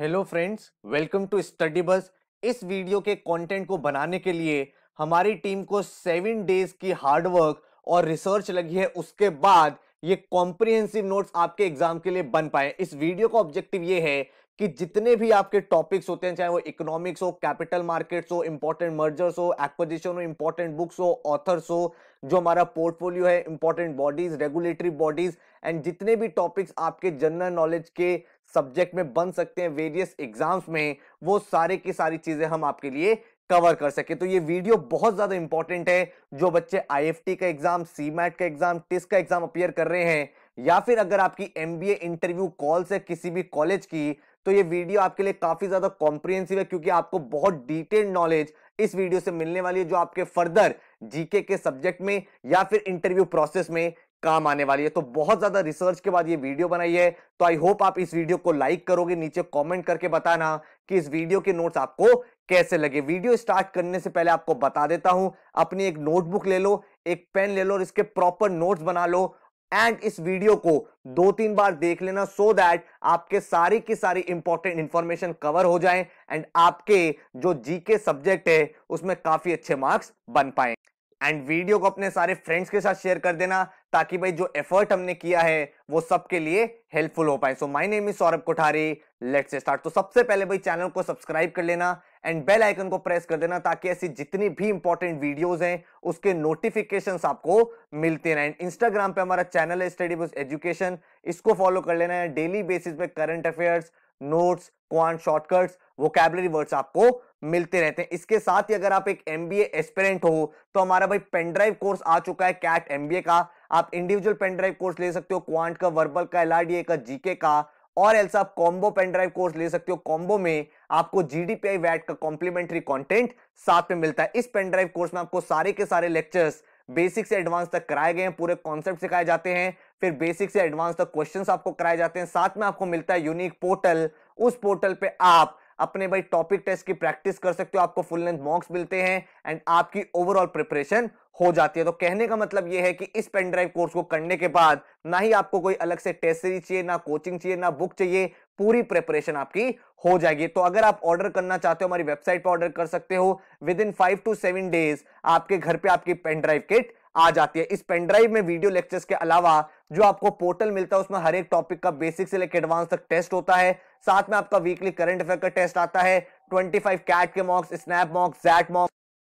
Hello friends welcome to study bus इस video के content को बनाने के लिए हमारी टीम को सेवन डेज की हार्डवर्क और रिसर्च लगी है उसके बाद ये कॉम्प्रिहेंसिव नोट्स आपके एग्जाम के लिए बन पाए इस वीडियो का ऑब्जेक्टिव ये है कि जितने भी आपके टॉपिक्स होते हैं चाहे वो इकोनॉमिक्स हो कैपिटल मार्केट्स हो इंपॉर्टेंट मर्जर्स हो एक्विजिशन हो इंपॉर्टेंट बुक्स हो ऑथर्स हो जो हमारा पोर्टफोलियो है important bodies regulatory bodies and जितने भी टॉपिक्स आपके जनरल नॉलेज के सब्जेक्ट में बन सकते हैं वेरियस एग्जाम्स में वो सारे की सारी चीजें हम आपके लिए कवर कर सके तो ये वीडियो बहुत ज्यादा इंपॉर्टेंट है जो बच्चे आई का एग्जाम सीमैट का एग्जाम टिस का एग्जाम अपियर कर रहे हैं या फिर अगर आपकी एमबीए इंटरव्यू कॉल्स है किसी भी कॉलेज की तो ये वीडियो आपके लिए काफी ज्यादा कॉम्प्रिहेंसिव है क्योंकि आपको बहुत डिटेल्ड नॉलेज इस वीडियो से मिलने वाली है जो आपके फर्दर जीके के सब्जेक्ट में या फिर इंटरव्यू प्रोसेस में काम आने वाली है तो बहुत ज्यादा रिसर्च के बाद ये वीडियो बनाई है तो आई होप आप इस वीडियो को लाइक करोगे नीचे कमेंट करके बताना कि इस वीडियो के नोट्स आपको कैसे लगे वीडियो स्टार्ट करने से पहले आपको बता देता हूं अपनी एक नोटबुक ले लो एक पेन ले लो और इसके प्रॉपर नोट्स बना लो एंड इस वीडियो को दो तीन बार देख लेना सो so दैट आपके सारी की सारी इंपॉर्टेंट इंफॉर्मेशन कवर हो जाए एंड आपके जो जीके सब्जेक्ट है उसमें काफी अच्छे मार्क्स बन पाए एंड वीडियो को अपने सारे फ्रेंड्स के साथ शेयर कर देना ताकि भाई जो एफर्ट हमने किया है वो सबके लिए हेल्पफुल हो पाए so my name is Saurabh Kothari let's start तो सबसे पहले भाई चैनल को सब्सक्राइब कर लेना एंड बेल आइकन को प्रेस कर देना ताकि ऐसी जितनी भी इंपॉर्टेंट वीडियोस हैं उसके नोटिफिकेशंस आपको मिलते रहें इंस्टाग्राम पे हमारा चैनल है स्टडी बुस एजुकेशन इसको फॉलो कर लेना है डेली बेसिस पे current affairs notes quant shortcuts vocabulary words आपको मिलते रहते हैं इसके साथ ही अगर आप एक एमबीए एस्पिरेंट हो तो हमारा भाई पेनड्राइव कोर्स आ चुका है कैट एम का आप इंडिविजुअल पेनड्राइव कोर्स ले सकते हो क्वांट का वर्बल का एल का जीके का और एल्स आप कॉम्बो पेनड्राइव कोर्स ले सकते हो कॉम्बो में आपको जीडीपीआई वैट का कॉम्प्लीमेंट्री कंटेंट साथ में मिलता है इस पेनड्राइव कोर्स में आपको सारे के सारे लेक्चर्स बेसिक से एडवांस तक कराए गए हैं पूरे कॉन्सेप्ट सिखाए जाते हैं फिर बेसिक से एडवांस तक क्वेश्चन आपको कराए जाते हैं साथ में आपको मिलता है यूनिक पोर्टल उस पोर्टल पे आप अपने भाई टॉपिक टेस्ट की प्रैक्टिस कर सकते हो आपको फुल लेंथ मॉक्स मिलते हैं एंड आपकी ओवरऑल प्रिपरेशन हो जाती है तो कहने का मतलब यह है कि इस पेन ड्राइव कोर्स को करने के बाद ना ही आपको कोई अलग से टेस्ट सीरीज चाहिए ना कोचिंग चाहिए ना बुक चाहिए पूरी प्रिपरेशन आपकी हो जाएगी तो अगर आप ऑर्डर करना चाहते हो हमारी वेबसाइट पर ऑर्डर कर सकते हो within five to seven days आपके घर पे आपकी पेन ड्राइव किट आ जाती है इस पेनड्राइव में वीडियो लेक्चर्स के अलावा जो आपको पोर्टल मिलता है उसमें हर एक टॉपिक का बेसिक से लेकर एडवांस तक टेस्ट होता है साथ में आपका वीकली करंट अफेयर का टेस्ट आता है ट्वेंटी फाइव कैट के mocks SNAP mocks XAT mocks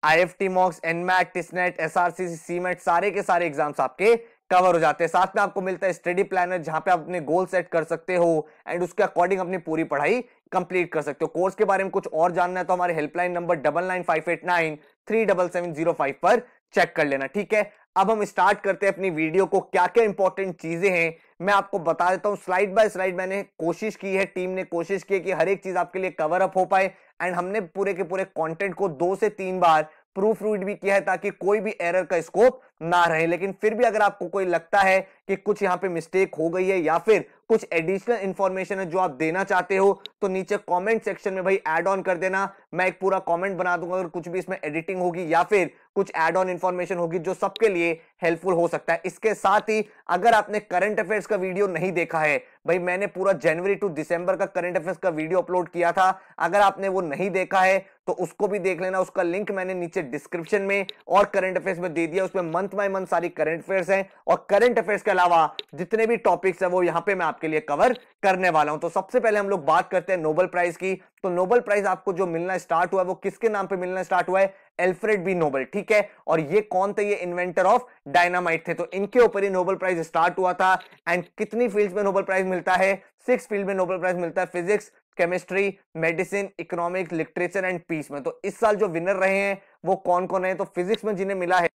I F T mocks NMAT C C CMAT सारे के सारे एग्जाम्स आपके कवर हो जाते हैं साथ में आपको मिलता है स्टडी प्लानर जहां पे आप अपने गोल सेट कर सकते हो एंड उसके अकॉर्डिंग अपनी पूरी पढ़ाई कंप्लीट कर सकते हो कोर्स के बारे में कुछ और जानना है तो हमारे helpline number double nine five eight nine three double seven zero five पर चेक कर लेना ठीक है अब हम स्टार्ट करते हैं अपनी वीडियो को क्या क्या इंपॉर्टेंट चीजें हैं मैं आपको बता देता हूं स्लाइड बाय स्लाइड मैंने कोशिश की है टीम ने कोशिश की है कि हर एक चीज आपके लिए कवर अप हो पाए एंड हमने पूरे के पूरे कंटेंट को दो से तीन बार प्रूफ रीड भी किया है ताकि कोई भी एरर का स्कोप ना रहे लेकिन फिर भी अगर आपको कोई लगता है कि कुछ यहाँ पे मिस्टेक हो गई है या फिर कुछ एडिशनल इन्फॉर्मेशन है जो आप देना चाहते हो तो नीचे कमेंट सेक्शन में भाई एड ऑन कर देना मैं एक पूरा कमेंट बना दूंगा अगर कुछ भी इसमें एडिटिंग होगी या फिर कुछ एड ऑन इन्फॉर्मेशन होगी जो सबके लिए हेल्पफुल हो सकता है इसके साथ ही अगर आपने करंट अफेयर्स का वीडियो नहीं देखा है भाई मैंने पूरा जनवरी टू दिसंबर का करंट अफेयर्स का वीडियो अपलोड किया था अगर आपने वो नहीं देखा है तो उसको भी देख लेना उसका लिंक मैंने नीचे डिस्क्रिप्शन में और करंट अफेयर्स में दे दिया उसमें मंथ मंथ बाय मंथ सारी करंट अफेयर्स हैं और करंट अफेयर्स के अलावा जितने भी टॉपिक्स हैं वो यहाँ पे मैं आपके लिए कवर करने वाला हूँ तो सबसे पहले हम लोग बात करते हैं नोबल प्राइज की तो नोबल प्राइज आपको जो मिलना स्टार्ट हुआ है वो किसके नाम पे मिलना स्टार्ट हुआ है एल्फ्रेड बी नोबल ठीक है और ये कौन थे ये इन्वेंटर ऑफ डायनामाइट थे तो इनके ऊपर ही नोबल प्राइज स्टार्ट हुआ था एंड कितनी फील्ड में नोबल प्राइज मिलता है सिक्स फील्ड में नोबल प्राइज मिलता है physics chemistry medicine economics literature and peace में तो इस साल जो विनर रहे हैं वो कौन कौन है तो फिजिक्स में जिन्हें मिला है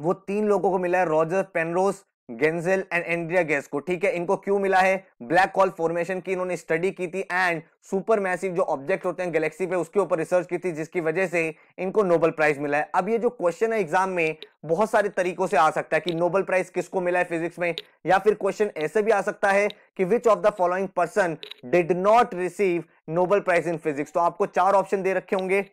वो तीन लोगों को मिला है Roger Penrose Genzel and Andrea Ghez को ठीक है इनको क्यों मिला है ब्लैक होल फॉर्मेशन की इन्होंने स्टडी की थी एंड सुपर मैसिव जो ऑब्जेक्ट होते हैं गैलेक्सी पे उसके ऊपर रिसर्च की थी जिसकी वजह से इनको नोबल प्राइज मिला है अब ये जो क्वेश्चन है एग्जाम में बहुत सारे तरीकों से आ सकता है कि नोबल प्राइज किसको मिला है फिजिक्स में या फिर क्वेश्चन ऐसे भी आ सकता है कि which of the following person did not receive Nobel prize in physics तो आपको चार ऑप्शन दे रखे होंगे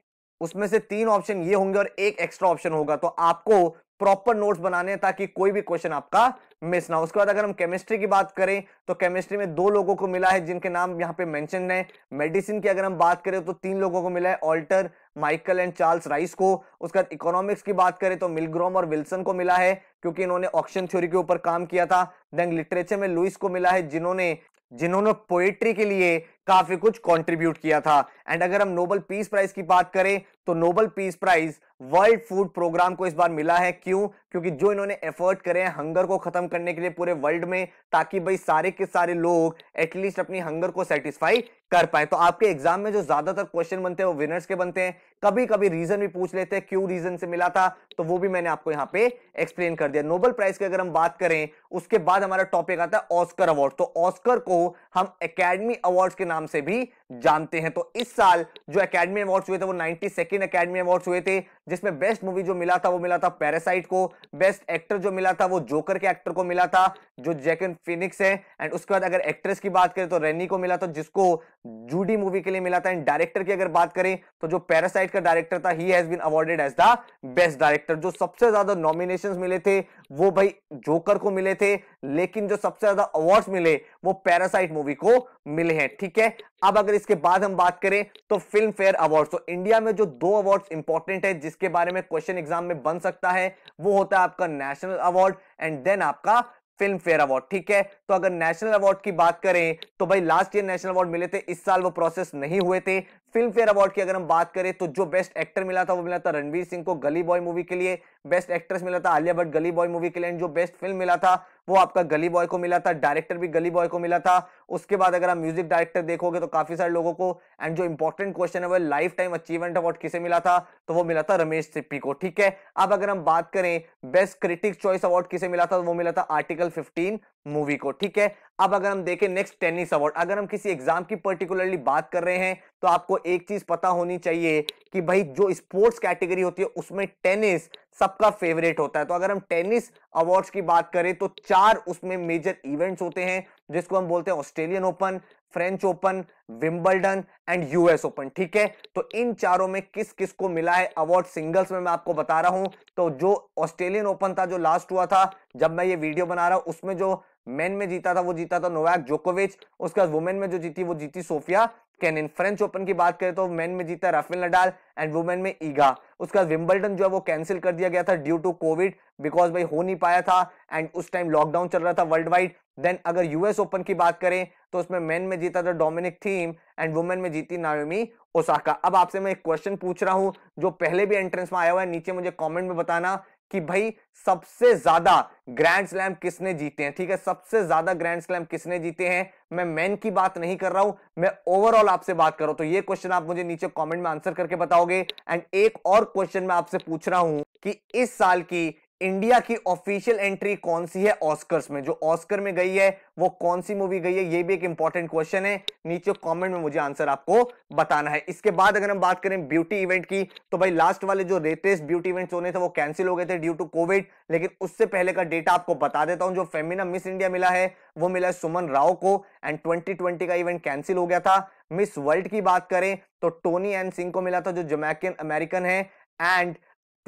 उसमें से तीन ऑप्शन ये होंगे और एक एक्स्ट्रा ऑप्शन होगा तो आपको प्रॉपर नोट्स बनाने हैं ताकि कोई भी क्वेश्चन आपका मिस ना हो उसके बाद अगर हम केमिस्ट्री की बात करें तो केमिस्ट्री में दो लोगों को मिला है जिनके नाम यहाँ पे मेंशन है मेडिसिन की अगर हम बात करें तो तीन लोगों को मिला है Alter Michael and Charles Rice को उसके बाद इकोनॉमिक्स की बात करें तो मिलग्रोम और विल्सन को मिला है क्योंकि इन्होंने ऑप्शन थ्योरी के ऊपर काम किया था देन लिटरेचर में लुइस को मिला है जिन्होंने जिन्होंने पोएट्री के लिए काफी कुछ कंट्रीब्यूट किया था एंड अगर हम नोबल पीस प्राइज की बात करें तो Nobel peace prize world food programme को इस बार मिला है क्यों क्योंकि जो इन्होंने एफर्ट करे हैं हंगर को खत्म करने के लिए पूरे वर्ल्ड में ताकि भाई सारे के सारे लोग एटलीस्ट अपनी हंगर को सेटिस्फाई कर पाए तो आपके एग्जाम में जो ज्यादातर क्वेश्चन बनते हैं वो विनर्स के बनते हैं कभी कभी रीजन भी पूछ लेते हैं क्यों रीजन से मिला था तो वो भी मैंने आपको यहाँ पे एक्सप्लेन कर दिया नोबल प्राइज की अगर हम बात करें उसके बाद हमारा टॉपिक आता है ऑस्कर अवार्ड तो ऑस्कर को हम अकेडमी अवार्ड के नाम से भी जानते हैं तो इस साल जो अकेडमी अवार्ड हुए थे वो नाइनटी सेकेंड अकेडमी हुए थे जिसमें बेस्ट मूवी जो मिला था वो मिला था पैरासाइट को बेस्ट एक्टर जो मिला था वो जोकर के एक्टर को मिला था जो जैकन फिनिक्स है एंड उसके बाद अगर एक्ट्रेस की बात करें तो रेनी को मिला था जिसको जूडी मूवी के लिए मिला था एंड डायरेक्टर की अगर बात करें तो जो पैरासाइट का डायरेक्टर था he has been awarded as the best director जो सबसे ज्यादा नॉमिनेशन मिले थे वो भाई जोकर को मिले थे लेकिन जो सबसे ज्यादा अवार्ड मिले वो पैरासाइट मूवी को मिले हैं ठीक है अब अगर इसके बाद हम बात करें तो फिल्म फेयर अवार्ड तो इंडिया में जो दो अवार्ड इंपॉर्टेंट है जिसके बारे में क्वेश्चन एग्जाम में बन सकता है वो होता है आपका नेशनल अवार्ड एंड देन आपका फिल्म फेयर अवार्ड ठीक है तो अगर नेशनल अवार्ड की बात करें तो भाई लास्ट ईयर नेशनल अवार्ड मिले थे इस साल वो प्रोसेस नहीं हुए थे फिल्म फेयर अवार्ड की अगर हम बात करें तो जो बेस्ट एक्टर मिला था वो मिला था रणवीर सिंह को गली बॉय मूवी के लिए बेस्ट एक्ट्रेस मिला था आलिया भट्ट गली बॉय मूवी के लिए जो बेस्ट फिल्म मिला था वो आपका गली बॉय को मिला था डायरेक्टर भी गली बॉय को मिला था उसके बाद अगर आप म्यूजिक डायरेक्टर देखोगे तो काफी सारे लोगों को एंड जो इंपॉर्टेंट क्वेश्चन है वो लाइफ टाइम अचीवमेंट अवार्ड किसे मिला था तो वो मिला था रमेश सिप्पी को ठीक है अब अगर हम बात करें बेस्ट क्रिटिक चॉइस अवार्ड किसे मिला था तो वो मिला था आर्टिकल फिफ्टीन मूवी को ठीक है अब अगर हम देखें नेक्स्ट टेनिस अवार्ड अगर हम किसी एग्जाम की पर्टिकुलरली बात कर रहे हैं तो आपको एक चीज पता होनी चाहिए कि भाई जो स्पोर्ट्स कैटेगरी होती है उसमें टेनिस सबका फेवरेट होता है तो अगर हम टेनिस अवार्ड्स की बात करें तो चार उसमें मेजर इवेंट्स होते हैं जिसको हम बोलते हैं Australian Open French Open Wimbledon and US Open ठीक है तो इन चारों में किस किस को मिला है अवार्ड सिंगल्स में मैं आपको बता रहा हूं तो जो ऑस्ट्रेलियन ओपन था जो लास्ट हुआ था जब मैं ये वीडियो बना रहा हूं उसमें जो मेन में जीता था वो जीता था नोवाक जोकोविच उसके बाद वुमेन में जो जीती वो जीती सोफिया इन फ्रेंच ओपन की बात करें तो मेन में जीता राफेल नडाल एंड वुमेन में ईगा उसके बाद विम्बल्टन जो है वो कैंसिल कर दिया गया था ड्यू टू कोविड बिकॉज भाई हो नहीं पाया था एंड उस टाइम लॉकडाउन चल रहा था वर्ल्ड वाइड देन अगर यूएस ओपन की बात करें तो उसमें मेन में जीता था डोमिनिक थीम एंड वुमेन में जीती नायोमी ओसाका अब आपसे मैं एक क्वेश्चन पूछ रहा हूं जो पहले भी एंट्रेंस में आया हुआ है नीचे मुझे कॉमेंट में बताना कि भाई सबसे ज्यादा ग्रैंड स्लैम किसने जीते हैं ठीक है सबसे ज्यादा ग्रैंड स्लैम किसने जीते हैं मैं मैन की बात नहीं कर रहा हूं मैं ओवरऑल आपसे बात कर रहा हूं तो ये क्वेश्चन आप मुझे नीचे कमेंट में आंसर करके बताओगे एंड एक और क्वेश्चन मैं आपसे पूछ रहा हूं कि इस साल की इंडिया की ऑफिशियल एंट्री कौन सी है ऑस्कर्स में जो ऑस्कर में गई है वो कौन सी मूवी गई है ये भी एक इंपॉर्टेंट क्वेश्चन है नीचे कमेंट में मुझे आंसर आपको बताना है इसके बाद अगर हम बात करें ब्यूटी इवेंट की तो भाई लास्ट वाले जो लेटेस्ट ब्यूटी इवेंट होने थे वो कैंसिल हो गए थे ड्यू टू कोविड लेकिन उससे पहले का डेटा आपको बता देता हूं जो फेमिना मिस इंडिया मिला है वो मिला है सुमन राव को एंड ट्वेंटी का इवेंट कैंसिल हो गया था मिस वर्ल्ड की बात करें तो टोनी एंड सिंह को मिला था जो जमैकन अमेरिकन है एंड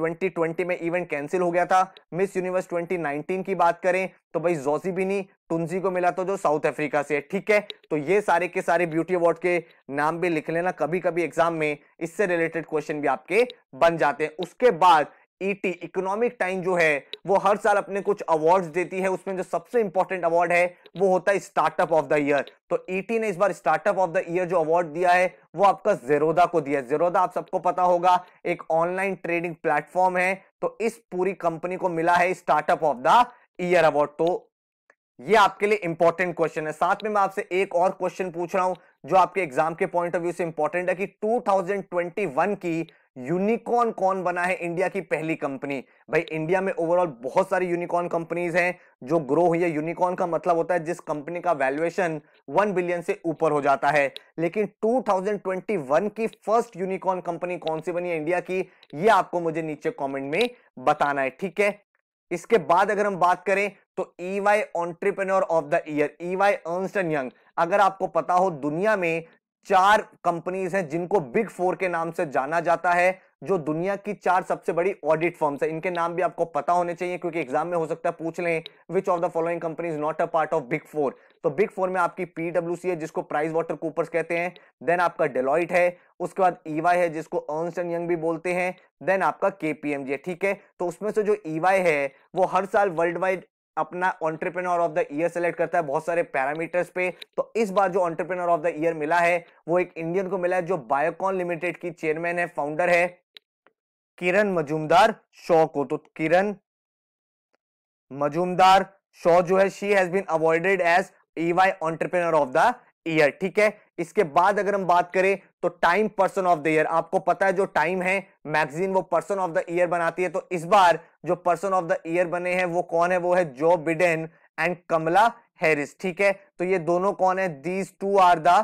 2020 में इवेंट कैंसिल हो गया था मिस यूनिवर्स 2019 की बात करें तो भाई जोजी बिनी टुंजी को मिला तो जो साउथ अफ्रीका से है ठीक है तो ये सारे के सारे ब्यूटी अवार्ड के नाम भी लिख लेना कभी कभी एग्जाम में इससे रिलेटेड क्वेश्चन भी आपके बन जाते हैं उसके बाद ईटी इकोनॉमिक टाइम जो है वो हर साल अपने कुछ अवार्ड्स देती है उसमें जो सबसे इंपॉर्टेंट अवार्ड है वो होता है स्टार्टअप ऑफ द ईयर तो ईटी e ने इस बार स्टार्टअप ऑफ द ईयर जो अवार्ड दिया है वो आपका जेरोदा को दिया है जेरोदा आप सबको पता होगा एक ऑनलाइन ट्रेडिंग प्लेटफॉर्म है तो इस पूरी कंपनी को मिला है startup of the year award तो ये आपके लिए इंपॉर्टेंट क्वेश्चन है साथ में मैं आपसे एक और क्वेश्चन पूछ रहा हूं जो आपके एग्जाम के पॉइंट ऑफ व्यू से इंपॉर्टेंट है कि 2021 की यूनिकॉर्न कौन बना है इंडिया की पहली कंपनी भाई इंडिया में ओवरऑल बहुत सारी यूनिकॉर्न कंपनीज हैं जो ग्रो हुई है यूनिकॉर्न का मतलब होता है जिस कंपनी का वैल्यूएशन वन बिलियन से ऊपर हो जाता है लेकिन 2021 की फर्स्ट यूनिकॉर्न कंपनी कौन सी बनी है इंडिया की ये आपको मुझे नीचे कॉमेंट में बताना है ठीक है इसके बाद अगर हम बात करें तो EY entrepreneur of the year EY Ernst Young अगर आपको पता हो दुनिया में चार कंपनीज हैं जिनको बिग फोर के नाम से जाना जाता है जो दुनिया की चार सबसे बड़ी ऑडिट फर्म्स है इनके नाम भी आपको पता होने चाहिए क्योंकि एग्जाम में हो सकता है पूछ लें विच of the following company is not a part of big four तो बिग फोर में आपकी पीडब्ल्यूसी है जिसको प्राइस वाटर कूपर्स कहते हैं देन आपका डेलॉइट है उसके बाद ईवाई है जिसको अर्नस्ट एंड यंग भी बोलते हैं देन आपका केपीएमजी ठीक है तो उसमें से जो ईवाई है वो हर साल वर्ल्ड वाइड अपना entrepreneur of the year select करता है बहुत सारे पैरामीटर्स पे तो इस बार जो ऑन्टरप्रेनोर ऑफ द ईयर मिला है वो एक इंडियन को मिला है जो बायोकॉन लिमिटेड की चेयरमैन है फाउंडर है किरण मजूमदार शॉ को तो किरण मजूमदार शॉ जो है she has been awarded as EY entrepreneur of the year ठीक है इसके बाद अगर हम बात करें तो Time person of the year आपको पता है जो टाइम है मैगजीन वो पर्सन ऑफ द ईयर बनाती है तो इस बार जो पर्सन ऑफ द ईयर बने हैं वो कौन है वो है Joe Biden and Kamala Harris ठीक है तो ये दोनों कौन है these two are the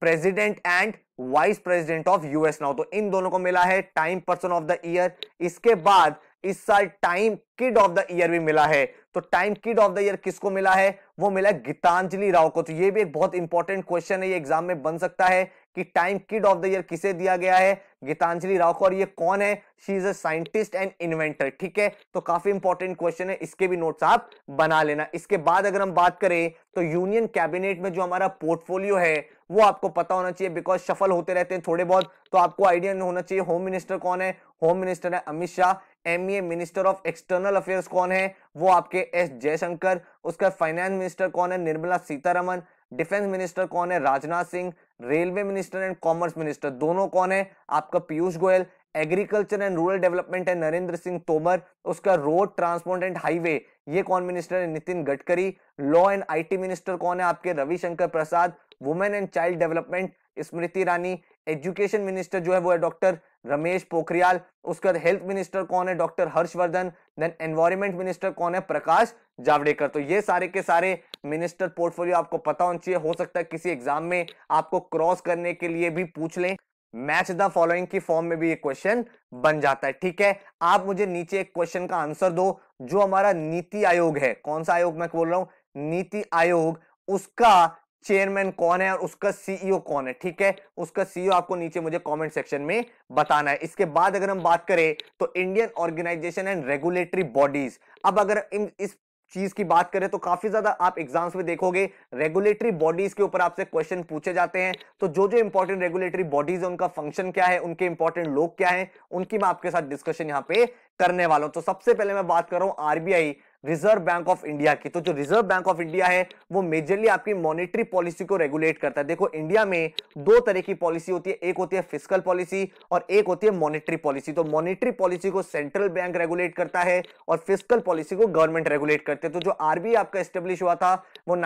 president and vice president of US now तो इन दोनों को मिला है Time person of the year इसके बाद इस साल Time kid of the year भी मिला है तो Time kid of the year किसको मिला है वो मिला है गीतांजलि राव को तो ये भी एक बहुत इंपॉर्टेंट क्वेश्चन है ये एग्जाम में बन सकता है कि Time kid of the year किसे दिया गया है गीतांजलि राव को और ये कौन है she is a scientist and inventor ठीक है तो काफी इंपॉर्टेंट क्वेश्चन है इसके भी नोट्स आप बना लेना इसके बाद अगर हम बात करें तो यूनियन कैबिनेट में जो हमारा पोर्टफोलियो है वो आपको पता होना चाहिए बिकॉज सफल होते रहते हैं थोड़े बहुत तो आपको आइडिया होना चाहिए होम मिनिस्टर कौन है होम मिनिस्टर है Amit Shah M minister of external affairs कौन है वो आपके एस जयशंकर उसका फाइनेंस मिनिस्टर कौन है निर्मला सीतारमन डिफेंस मिनिस्टर कौन है Rajnath Singh railway minister and commerce minister दोनों कौन है आपका Piyush Goyal agriculture and rural development है नरेंद्र सिंह तोमर उसका रोड ट्रांसपोर्ट एंड हाईवे ये कौन मिनिस्टर है Nitin Gadkari law and IT minister कौन है आपके Ravishankar Prasad women and child development Smriti Irani education minister जो है वो है डॉक्टर रमेश पोखरियाल उसके बाद हेल्थ मिनिस्टर कौन है doctor Harshvardhan then environment minister कौन है प्रकाश जावड़ेकर तो ये सारे के सारे मिनिस्टर पोर्टफोलियो आपको पता होना चाहिए हो सकता है किसी एग्जाम में आपको क्रॉस करने के लिए भी पूछ लें मैच द फॉलोइंग की फॉर्म में भी ये क्वेश्चन बन जाता है ठीक है आप मुझे नीचे एक क्वेश्चन का आंसर दो जो हमारा नीति आयोग है कौन सा आयोग मैं बोल रहा हूं नीति आयोग उसका चेयरमैन कौन है और उसका सीईओ e कौन है ठीक है उसका सीईओ e आपको नीचे मुझे कमेंट सेक्शन में बताना है इसके बाद अगर हम बात करें तो Indian organisation and regulatory bodies अब अगर इस चीज की बात करें तो काफी ज्यादा आप एग्जाम्स में देखोगे रेगुलेटरी बॉडीज के ऊपर आपसे क्वेश्चन पूछे जाते हैं तो जो जो इंपॉर्टेंट रेगुलेटरी बॉडीज है उनका फंक्शन क्या है उनके इंपॉर्टेंट लोग क्या है उनकी मैं आपके साथ डिस्कशन यहाँ पे करने वाला हूं तो सबसे पहले मैं बात कर रहा हूं RBI Reserve Bank of India की तो जो रिजर्व बैंक ऑफ इंडिया है वो मेजरली आपकी मॉनेटरी पॉलिसी को रेगुलेट करता है देखो इंडिया में दो तरह की पॉलिसी होती है एक होती है फिजिकल पॉलिसी और एक होती है मॉनेटरी पॉलिसी तो मॉनेटरी पॉलिसी को सेंट्रल बैंक रेगुलेट करता है और फिजिकल पॉलिसी को गवर्नमेंट रेगुलेट करते हैं तो जो आरबीआई आपका स्टेब्लिश हुआ था वो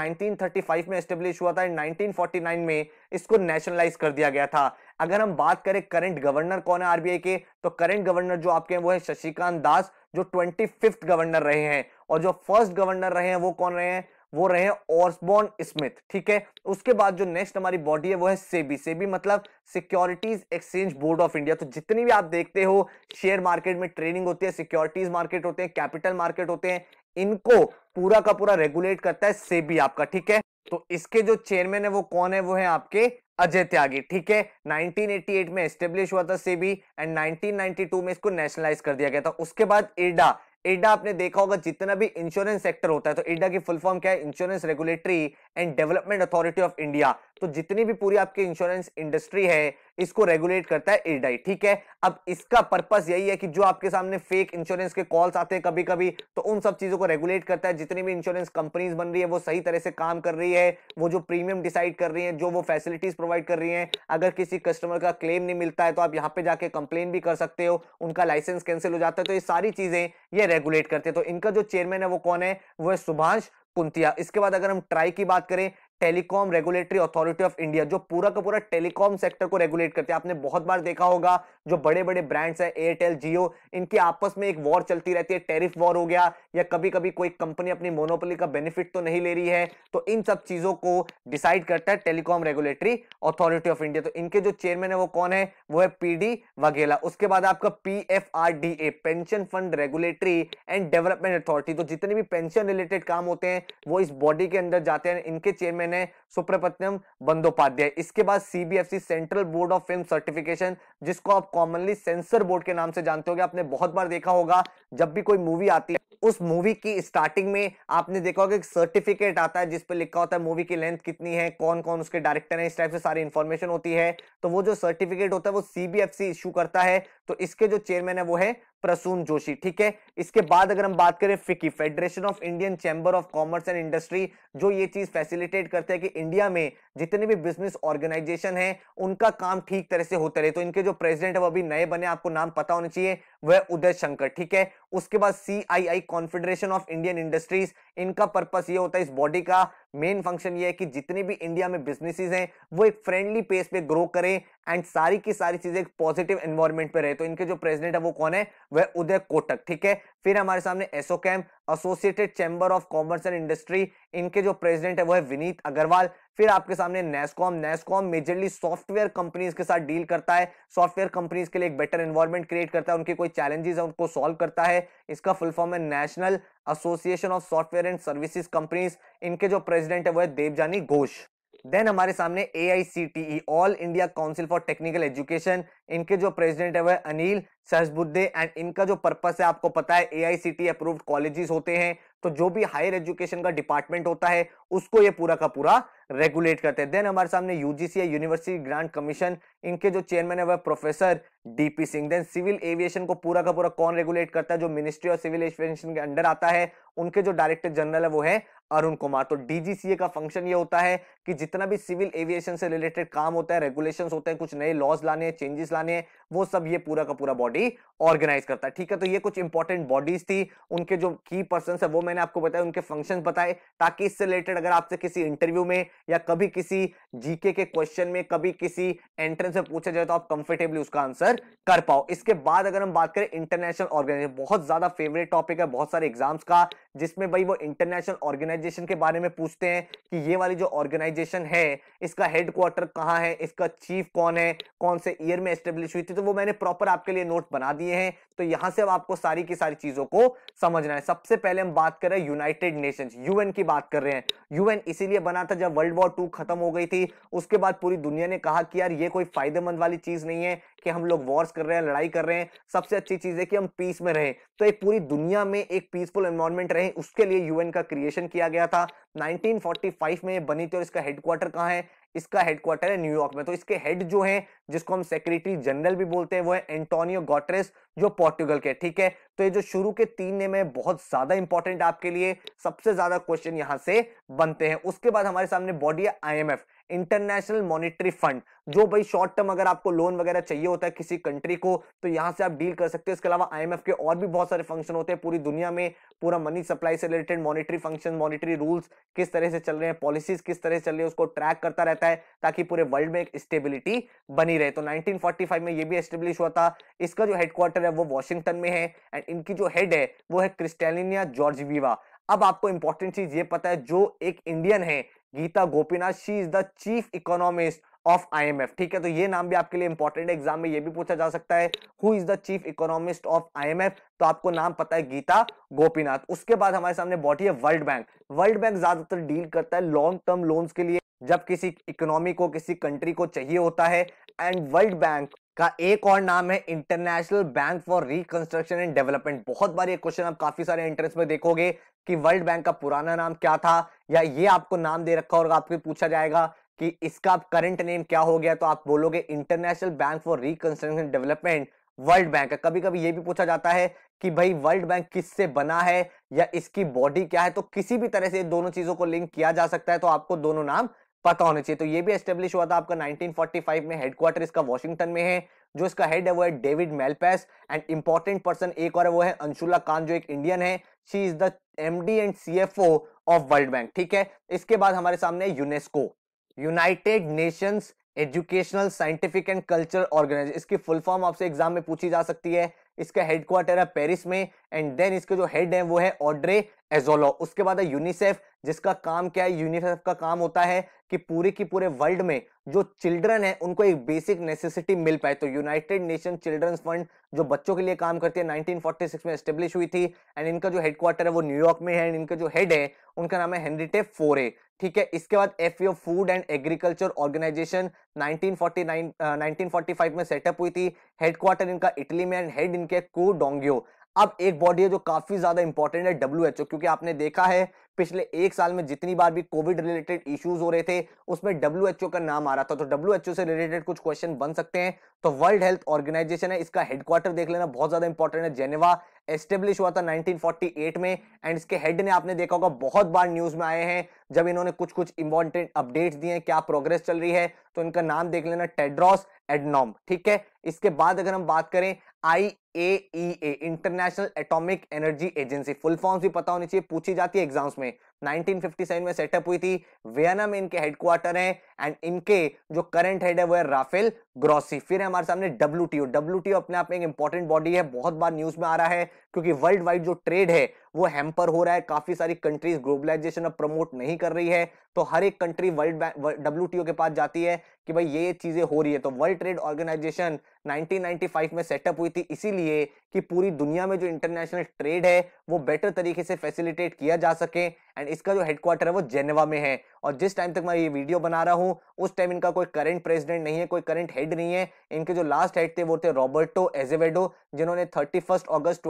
फाइव में एस्टेब्लिश हुआ था नाइन में इसको नेशनलाइज कर दिया गया था अगर हम बात करें करंट गवर्नर कौन है आरबीआई के तो करंट गवर्नर जो आपके हैं वो है शशिकांत दास जो ट्वेंटी फिफ्थ गवर्नर रहे हैं और जो फर्स्ट गवर्नर रहे हैं वो कौन रहे हैं वो रहे ऑर्सबोर्न स्मिथ ठीक है उसके बाद जो नेक्स्ट हमारी बॉडी है वो है सेबी सेबी मतलब securities exchange board of India तो जितनी भी आप देखते हो शेयर मार्केट में ट्रेडिंग होती है सिक्योरिटीज मार्केट होते हैं कैपिटल मार्केट होते हैं इनको पूरा का पूरा रेगुलेट करता है सेबी आपका ठीक है तो इसके जो चेयरमैन है वो कौन है वो है आपके अजय त्यागी ठीक है 1988 में एस्टेब्लिश हुआ था सेबी एंड 1992 में इसको नेशनलाइज कर दिया गया था उसके बाद एडा एडा आपने देखा होगा जितना भी इंश्योरेंस सेक्टर होता है तो एडा की फुल फॉर्म क्या है insurance regulatory and development authority of India तो जितनी भी पूरी आपकी इंश्योरेंस इंडस्ट्री है इसको रेगुलेट करता है इरडाई ठीक है अब इसका पर्पस यही है कि जो आपके सामने फेक इंश्योरेंस के कॉल्स आते हैं कभी कभी तो उन सब चीजों को रेगुलेट करता है जितनी भी इंश्योरेंस कंपनीज बन रही है वो सही तरह से काम कर रही है वो जो प्रीमियम डिसाइड कर रही है जो वो फैसिलिटीज प्रोवाइड कर रही है अगर किसी कस्टमर का क्लेम नहीं मिलता है तो आप यहाँ पे जाके कंप्लेन भी कर सकते हो उनका लाइसेंस कैंसिल हो जाता है तो ये सारी चीजें ये रेगुलेट करते हैं तो इनका जो चेयरमैन है वो कौन है वो है सुभाष कुंतिया इसके बाद अगर हम ट्राई की बात करें telecom regulatory authority of India जो पूरा का पूरा टेलीकॉम सेक्टर को रेगुलेट करते हैं आपने बहुत बार देखा होगा जो बड़े बड़े ब्रांड्स हैं एयरटेल जियो इनकी आपस में एक वॉर चलती रहती है टेरिफ वॉर हो गया या कभी कभी कोई कंपनी अपनी मोनोपोली का बेनिफिट तो नहीं ले रही है तो इन सब चीजों को डिसाइड करता है telecom regulatory authority of India तो इनके जो चेयरमैन है वो कौन है वो है डी वघेला उसके बाद आपका P pension fund regulatory and development authority तो जितने भी पेंशन रिलेटेड काम होते हैं वो इस बॉडी के अंदर जाते हैं इनके चेयरमैन मैंने सुप्रपत्यम बंदोपाध्याय इसके बाद CBFC central board of film certification जिसको आप कॉमनली सेंसर बोर्ड के नाम से जानते होगे आपने बहुत बार देखा होगा जब भी कोई मूवी आती है उस मूवी की स्टार्टिंग में आपने देखा होगा एक सर्टिफिकेट आता है जिसपे लिखा होता है मूवी की लेंथ कितनी है कौन कौन उसके डायरेक्टर है इस टाइप से सारी इंफॉर्मेशन होती है तो वो जो सर्टिफिकेट होता है वो सीबीएफसी इश्यू करता है तो इसके जो चेयरमैन है वो है प्रसून जोशी ठीक है इसके बाद अगर हम बात करें FICCI federation of Indian chamber of commerce and industry जो ये चीज फैसिलिटेट करते हैं कि इंडिया में जितने भी बिजनेस ऑर्गेनाइजेशन है उनका काम ठीक तरह से होता रहे तो इनके जो प्रेसिडेंट है वो अभी नए बने आपको नाम पता होना चाहिए वह उदय शंकर ठीक है उसके बाद C I I confederation of Indian industries इनका पर्पस ये होता है इस बॉडी का मेन फंक्शन ये है कि जितने भी इंडिया में बिजनेसेस हैं वो एक फ्रेंडली पेस पे ग्रो करें एंड सारी की सारी चीजें एक पॉजिटिव एनवायरमेंट पे रहे तो इनके जो प्रेसिडेंट है वो कौन है वह उदय कोटक ठीक है फिर हमारे सामने ASSOCHAM associated chamber of commerce and industry इनके जो प्रेसिडेंट है वो है विनीत अग्रवाल फिर आपके सामने NASSCOM NASSCOM majorly software companies के साथ डील करता है सॉफ्टवेयर कंपनीज के लिए एक बेटर एनवायरमेंट क्रिएट करता है उनके कोई चैलेंजेस है उनको सॉल्व करता है इसका फुल फॉर्म है national association of software and services companies इनके जो प्रेसिडेंट है वो है देवजानी घोष देन हमारे सामने A I C T E all India council for technical education इनके जो प्रेसिडेंट है वह अनिल सहजबुद्धे एंड इनका जो पर्पस है आपको पता है A I C T approved colleges होते हैं तो जो भी हायर एजुकेशन का डिपार्टमेंट होता है उसको ये पूरा का पूरा रेगुलेट करते हैं देन हमारे सामने यूजीसी यूनिवर्सिटी ग्रांट कमीशन इनके जो चेयरमैन है वह professor DP Singh then civil aviation को पूरा का पूरा कौन रेगुलेट करता है जो मिनिस्ट्री ऑफ सिविल एविएशन के अंडर आता है उनके जो डायरेक्टर जनरल है वो है अरुण कुमार तो डीजीसीए का फंक्शन ये होता है कि जितना भी सिविल एविएशन से रिलेटेड काम होता है रेगुलेशंस होते हैं कुछ नए लॉज लाने हैं चेंजेस लाने हैं वो सब ये पूरा का पूरा बॉडी ऑर्गेनाइज करता है ठीक है तो ये कुछ इंपॉर्टेंट बॉडीज थी उनके जो की पर्सन है वो मैंने आपको बताया उनके फंक्शन बताए ताकि इससे रिलेटेड अगर आपसे किसी इंटरव्यू में या कभी किसी जीके के क्वेश्चन में कभी किसी एंट्रेंस में पूछा जाए तो आप कंफर्टेबली उसका आंसर कर पाओ इसके बाद अगर हम बात करें इंटरनेशनल ऑर्गेनाइजेशन बहुत ज्यादा फेवरेट टॉपिक है बहुत सारे एग्जाम्स का जिसमें भाई वो इंटरनेशनल ऑर्गेनाइजेशन के बारे में पूछते हैं कि ये वाली जो ऑर्गेनाइजेशन है इसका हेडक्वार्टर कहाँ है इसका चीफ कौन है कौन से ईयर में एस्टेब्लिश हुई थी तो तो वो मैंने प्रॉपर आपके लिए नोट बना दिए हैं तो यहां से अब आपको सारी की सारी चीजों को समझना है सबसे पहले हम बात कर रहे हैं यूनाइटेड नेशंस यूएन की बात कर रहे हैं यूएन इसीलिए बना था जब वर्ल्ड वॉर टू खत्म हो गई थी उसके बाद पूरी दुनिया ने कहा कि यार ये कोई फायदेमंद वाली चीज नहीं है कि हम लोग वॉर्स कर रहे हैं लड़ाई कर रहे हैं सबसे अच्छी चीज है कि हम पीस में रहें तो एक पूरी दुनिया में एक पीसफुल एनवायरमेंट रहे उसके लिए यूएन का क्रिएशन किया गया था 1945 में बनी थी और इसका हेडक्वार्टर कहाँ है इसका हेडक्वार्टर है न्यूयॉर्क में तो इसके हेड जो है जिसको हम सेक्रेटरी जनरल भी बोलते हैं वो है एंटोनियो गोट्रेस जो पोर्टुगल के ठीक है तो ये जो शुरू के तीन नेम है बहुत ज्यादा इंपॉर्टेंट आपके लिए सबसे ज्यादा क्वेश्चन यहां से बनते हैं उसके बाद हमारे सामने बॉडी है आई इंटरनेशनल मॉनिटरी फंड जो भाई शॉर्ट टर्म अगर आपको लोन वगैरह चाहिए होता है किसी कंट्री को तो यहाँ से आप डील कर सकते हो इसके अलावा आईएमएफ के और भी बहुत सारे फंक्शन होते हैं पूरी दुनिया में पूरा मनी सप्लाई से related monetary function monetary rules किस तरह से चल रहे हैं पॉलिसीज किस तरह से चल रही है उसको ट्रैक करता रहता है ताकि पूरे वर्ल्ड में एक स्टेबिलिटी बनी रहे तो नाइनटीन में ये भी एस्टेब्लिश हुआ था इसका जो हेडक्वार्टर है वो वॉशिंगटन में है एंड इनकी जो हेड है वो है क्रिस्टेलिनिया जॉर्जवीवा अब आपको इंपॉर्टेंट चीज ये पता है जो एक इंडियन है Gita Gopinath she is the chief economist of IMF ठीक है तो ये नाम भी आपके लिए इंपॉर्टेंट एग्जाम में ये भी पूछा जा सकता है who is the chief economist of IMF तो आपको नाम पता है गीता गोपीनाथ उसके बाद हमारे सामने बॉटी है वर्ल्ड बैंक वर्ल्ड बैंक ज्यादातर डील करता है लॉन्ग टर्म लोन्स के लिए जब किसी इकोनॉमी को किसी कंट्री को चाहिए होता है एंड वर्ल्ड बैंक का एक और नाम है international bank for reconstruction and development बहुत बार ये क्वेश्चन आप काफी सारे एंट्रेंस में देखोगे कि वर्ल्ड बैंक का पुराना नाम क्या था या ये आपको नाम दे रखा होगा आपको पूछा जाएगा कि इसका करंट नेम क्या हो गया तो आप बोलोगे international bank for reconstruction development world bank है कभी कभी ये भी पूछा जाता है कि भाई वर्ल्ड बैंक किससे बना है या इसकी बॉडी क्या है तो किसी भी तरह से दोनों चीजों को लिंक किया जा सकता है तो आपको दोनों नाम पता होने चाहिए तो ये भी एस्टेब्लिश हुआ था आपका 1945 में हेडक्वार्टर इसका वॉशिंगटन में है जो इसका हेड है वो है David Malpass and important person एक और वो है अंशुला कान जो एक इंडियन है she is the MD and CFO of world bank ठीक है इसके बाद हमारे सामने UNESCO united nations educational scientific and culture organization इसकी फुल फॉर्म आपसे एग्जाम में पूछी जा सकती है इसका हेडक्वार्टर है पेरिस में एंड देन इसके जो हेड है वो है ऑड्रे एजोलो उसके बाद है यूनिसेफ जिसका काम क्या है यूनिसेफ का काम होता है कि पूरे की पूरे वर्ल्ड में जो चिल्ड्रन है उनको एक बेसिक नेसेसिटी मिल पाए तो यूनाइटेड नेशन चिल्ड्रन फंड जो बच्चों के लिए काम करती है 1946 में एस्टेब्लिश हुई थी एंड इनका जो हेडक्वार्टर है वो न्यूयॉर्क में है एंड इनका जो हेड है उनका नाम है हेनरीटे फोरे ठीक है इसके बाद F food and agriculture organization nineteen forty में सेटअप हुई थी हेडक्वार्टर इनका इटली में एंड हेड के को डोंगियो अब एक बॉडी है जो काफी ज्यादा इंपॉर्टेंट है डब्ल्यू क्योंकि आपने देखा है पिछले एक साल में जितनी बार भी कोविड रिलेटेड इश्यूज हो रहे थे उसमें डब्ल्यू का नाम आ रहा था तो डब्ल्यू से रिलेटेड कुछ क्वेश्चन बन सकते हैं तो वर्ल्ड हेल्थ ऑर्गेनाइजेशन है इसका हेडक्वार्टर देख लेना बहुत ज्यादा इंपॉर्टेंट है जेनेवा एस्टेब्लिश हुआ था 1948 में एंड इसके हेड ने आपने देखा होगा बहुत बार न्यूज में आए हैं जब इन्होंने कुछ कुछ इंपॉर्टेंट अपडेट दिए हैं क्या प्रोग्रेस चल रही है तो इनका नाम देख लेना टेड्रॉस एडनॉम ठीक है इसके बाद अगर हम बात करें I A E A international atomic energy agency full forms भी पता होनी चाहिए पूछी जाती है एग्जाम्स में 1957 में सेटअप हुई थी वियना में इनके हेडक्वार्टर है एंड इनके जो करंट हेड है वो है राफेल ग्रॉसी फिर हमारे सामने W T O W T O अपने आप में एक इंपॉर्टेंट बॉडी है बहुत बार न्यूज में आ रहा है क्योंकि वर्ल्ड वाइड जो ट्रेड है वो हैम्पर हो रहा है काफी सारी कंट्रीज ग्लोबलाइजेशन अब प्रमोट नहीं कर रही है तो हर एक country world W T O के पास जाती है कि भाई ये चीजें हो रही है तो वर्ल्ड ट्रेड ऑर्गेनाइजेशन 1995 में सेटअप हुई थी इसीलिए कि पूरी दुनिया में जो इंटरनेशनल ट्रेड है वो बेटर तरीके से फैसिलिटेट किया जा सके एंड इसका जो हेडक्वार्टर है वो जेनेवा में है और जिस टाइम तक मैं ये वीडियो बना रहा हूँ उस टाइम इनका कोई करंट प्रेसिडेंट नहीं है कोई करंट हेड नहीं है इनके जो लास्ट हेड थे वो थे रॉबर्टो एजेवेडो जिन्होंने थर्टी फर्स्ट ऑगस्ट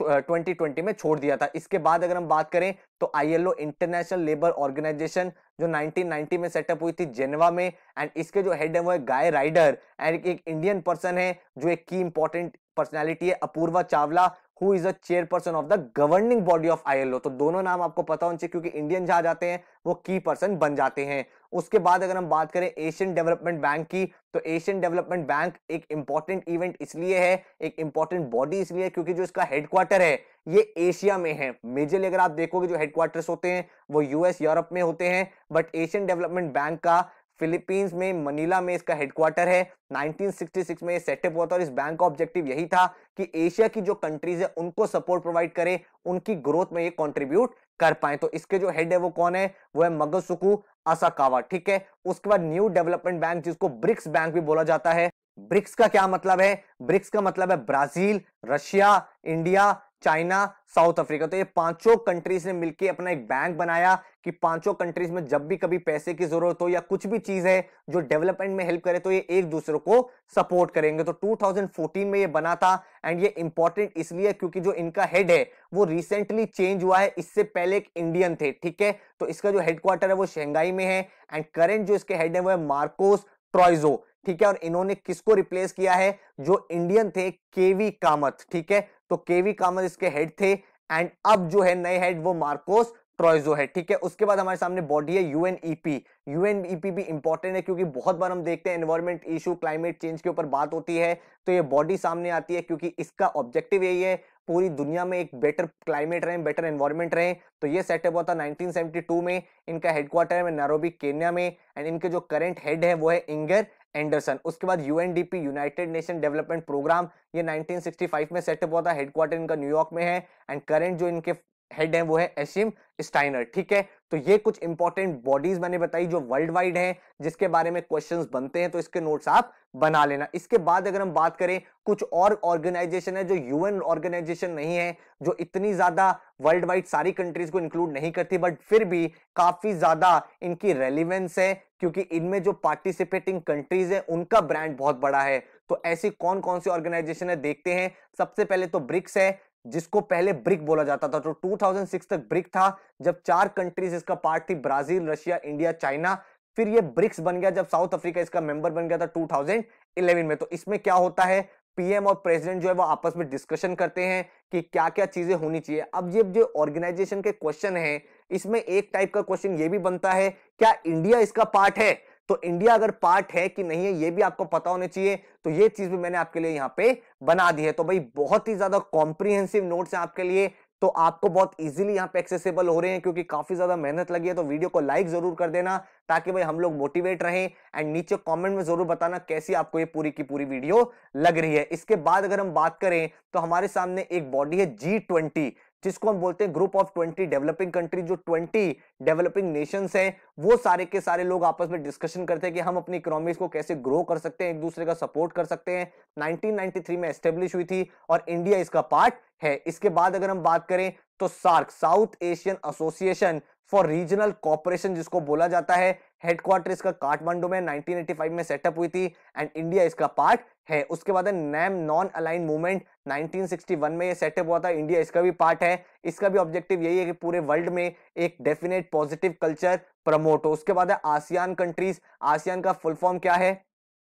को ट्वेंटी में छोड़ दिया था इसके बाद अगर हम बात करें तो आई इंटरनेशनल लेबर ऑर्गेनाइजेशन जो नाइनटीन में सेटअप हुई थी जेनेवा में एंड इसके जो हेड है वो है गाय राइडर एंड एक इंडियन पर्सन है जो एक की इंपॉर्टेंट पर्सनैलिटी है Apurva Chawla who is a chairperson of the governing body of ILO तो दोनों नाम आपको पता होना चाहिए क्योंकि इंडियन जहां जाते हैं वो की पर्सन बन जाते हैं उसके बाद अगर हम बात करें एशियन डेवलपमेंट बैंक की तो एशियन डेवलपमेंट बैंक एक इंपॉर्टेंट इवेंट इसलिए है एक इंपॉर्टेंट बॉडी इसलिए क्योंकि जो इसका हेडक्वार्टर है ये एशिया में है मेजरली अगर आप देखोगे जो हेडक्वार्टर होते हैं वो यूएस यूरोप में होते हैं बट एशियन डेवलपमेंट बैंक का फिलीपींस में मनीला में इसका हेडक्वार्टर है 1966 में सेटअप हुआ था और इस बैंक का ऑब्जेक्टिव यही था कि एशिया की जो कंट्रीज है उनको सपोर्ट प्रोवाइड करे उनकी ग्रोथ में ये कंट्रीब्यूट कर पाए तो इसके जो हेड है वो कौन है वो है मगसुकु असाकावा ठीक है उसके बाद न्यू डेवलपमेंट बैंक जिसको ब्रिक्स बैंक भी बोला जाता है ब्रिक्स का क्या मतलब है ब्रिक्स का मतलब है Brazil Russia India China South Africa तो ये पांचों कंट्रीज ने मिलकर अपना एक बैंक बनाया कि पांचों कंट्रीज में जब भी कभी पैसे की जरूरत हो या कुछ भी चीज है जो डेवलपमेंट में हेल्प करे तो ये एक दूसरे को सपोर्ट करेंगे तो 2014 में ये बना था एंड ये इंपॉर्टेंट इसलिए क्योंकि जो इनका हेड है वो रिसेंटली चेंज हुआ है इससे पहले एक इंडियन थे ठीक है तो इसका जो हेडक्वार्टर है वो शहंगाई में है एंड करेंट जो इसके हेड है वो है मार्कोस ट्रॉइजो ठीक है और इन्होंने किसको रिप्लेस किया है जो इंडियन थे केवी कामत ठीक है तो केवी कामत इसके हेड थे एंड अब जो है नए हेड वो मार्कोस ट्रॉइजो है ठीक है उसके बाद हमारे सामने बॉडी है यूएनईपी यूएनईपी भी इंपॉर्टेंट है क्योंकि बहुत बार हम देखते हैं एनवायरमेंट इशू क्लाइमेट चेंज के ऊपर बात होती है तो ये बॉडी सामने आती है क्योंकि इसका ऑब्जेक्टिव यही है पूरी दुनिया में एक बेटर क्लाइमेट रहे बेटर एनवायरमेंट रहे तो ये सेटअप हुआ था 1972 में इनका हेडक्वार्टर है नैरोबी केन्या में एंड इनके जो करंट हेड है वो है इंगर एंडरसन उसके बाद UNDP united nation development programme ये 1965 में सेटअप हुआ था हेडक्वार्टर इनका न्यूयॉर्क में है एंड करंट जो इनके हेड है वो है एशिम स्टाइनर ठीक है तो ये कुछ इंपॉर्टेंट बॉडीज मैंने बताई जो वर्ल्ड वाइड है जिसके बारे में क्वेश्चंस बनते हैं तो इसके नोट्स आप बना लेना इसके बाद अगर हम बात करें कुछ और ऑर्गेनाइजेशन है जो यूएन ऑर्गेनाइजेशन नहीं है जो इतनी ज्यादा वर्ल्ड वाइड सारी कंट्रीज को इंक्लूड नहीं करती बट फिर भी काफी ज्यादा इनकी रेलिवेंस है क्योंकि इनमें जो पार्टिसिपेटिंग कंट्रीज है उनका ब्रांड बहुत बड़ा है तो ऐसी कौन कौन सी ऑर्गेनाइजेशन है देखते हैं सबसे पहले तो ब्रिक्स है जिसको पहले ब्रिक बोला जाता था तो 2006 तक ब्रिक था जब चार कंट्रीज इसका पार्ट थी ब्राजील रशिया इंडिया चाइना फिर ये ब्रिक्स बन गया जब साउथ अफ्रीका इसका मेंबर बन गया था 2011 में तो इसमें क्या होता है पीएम और प्रेसिडेंट जो है वो आपस में डिस्कशन करते हैं कि क्या क्या चीजें होनी चाहिए अब ये जो ऑर्गेनाइजेशन के क्वेश्चन है इसमें एक टाइप का क्वेश्चन ये भी बनता है क्या इंडिया इसका पार्ट है तो इंडिया अगर पार्ट है कि नहीं है ये भी आपको पता होना चाहिए तो ये चीज भी मैंने आपके लिए यहाँ पे बना दी है तो भाई बहुत ही ज्यादा कॉम्प्रिहेंसिव नोट्स हैं आपके लिए तो आपको बहुत इजीली यहाँ पे एक्सेसिबल हो रहे हैं क्योंकि काफी ज्यादा मेहनत लगी है तो वीडियो को लाइक जरूर कर देना ताकि भाई हम लोग मोटिवेट रहें एंड नीचे कमेंट में जरूर बताना कैसी आपको ये पूरी की पूरी वीडियो लग रही है इसके बाद अगर हम बात करें तो हमारे सामने एक बॉडी है जी ट्वेंटी जिसको हम बोलते हैं group of twenty developing country जो ट्वेंटी डेवलपिंग नेशंस हैं वो सारे के सारे लोग आपस में डिस्कशन करते हैं कि हम अपनी इकोनॉमीज को कैसे ग्रो कर सकते हैं एक दूसरे का सपोर्ट कर सकते हैं 1993 में एस्टेब्लिश हुई थी और इंडिया इसका पार्ट है इसके बाद अगर हम बात करें तो SAARC south Asian association for regional cooperation जिसको बोला जाता है हेडक्वार्टर इसका काठमांडू में 1985 में सेटअप हुई थी एंड इंडिया इसका पार्ट है उसके बाद नैम नॉन अलाइन मूवमेंट 1961 में ये सेटअप हुआ था इंडिया इसका भी पार्ट है इसका भी ऑब्जेक्टिव यही है कि पूरे वर्ल्ड में एक डेफिनेट पॉजिटिव कल्चर प्रमोट हो उसके बाद है आसियान कंट्रीज आसियान का फुल फॉर्म क्या है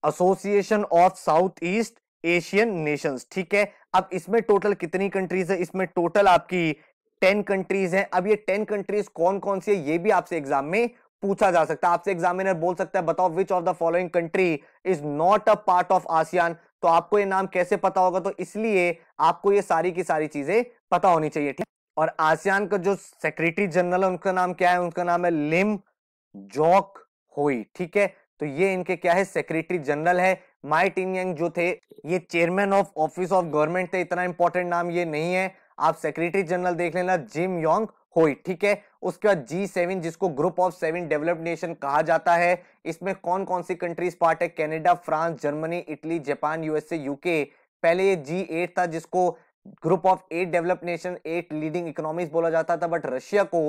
association of south east Asian nations ठीक है अब इसमें टोटल कितनी कंट्रीज है इसमें टोटल आपकी टेन कंट्रीज हैं अब ये टेन कंट्रीज कौन कौन सी है ये भी आपसे एग्जाम में पूछा जा सकता है आपसे एग्जामिनर बोल सकता है बताओ which of the following country is not a part of ASEAN तो आपको ये नाम कैसे पता होगा तो इसलिए आपको ये सारी की सारी चीजें पता होनी चाहिए ठीक और आसियान का जो सेक्रेटरी जनरल है उनका नाम क्या है उनका नाम है लिम जॉक होई ठीक है तो ये इनके क्या है सेक्रेटरी जनरल है माई टिंग जो थे ये chairman of office of government थे इतना इंपॉर्टेंट नाम ये नहीं है आप सेक्रेटरी जनरल देख लेना जिम योंग होई ठीक है उसके बाद जी सेवन जिसको group of seven developed nation कहा जाता है इसमें कौन कौन सी कंट्रीज पार्ट है Canada France Germany Italy Japan USA UK पहले ये जी एट था जिसको group of eight develop nation eight leading economies बोला जाता था बट रशिया को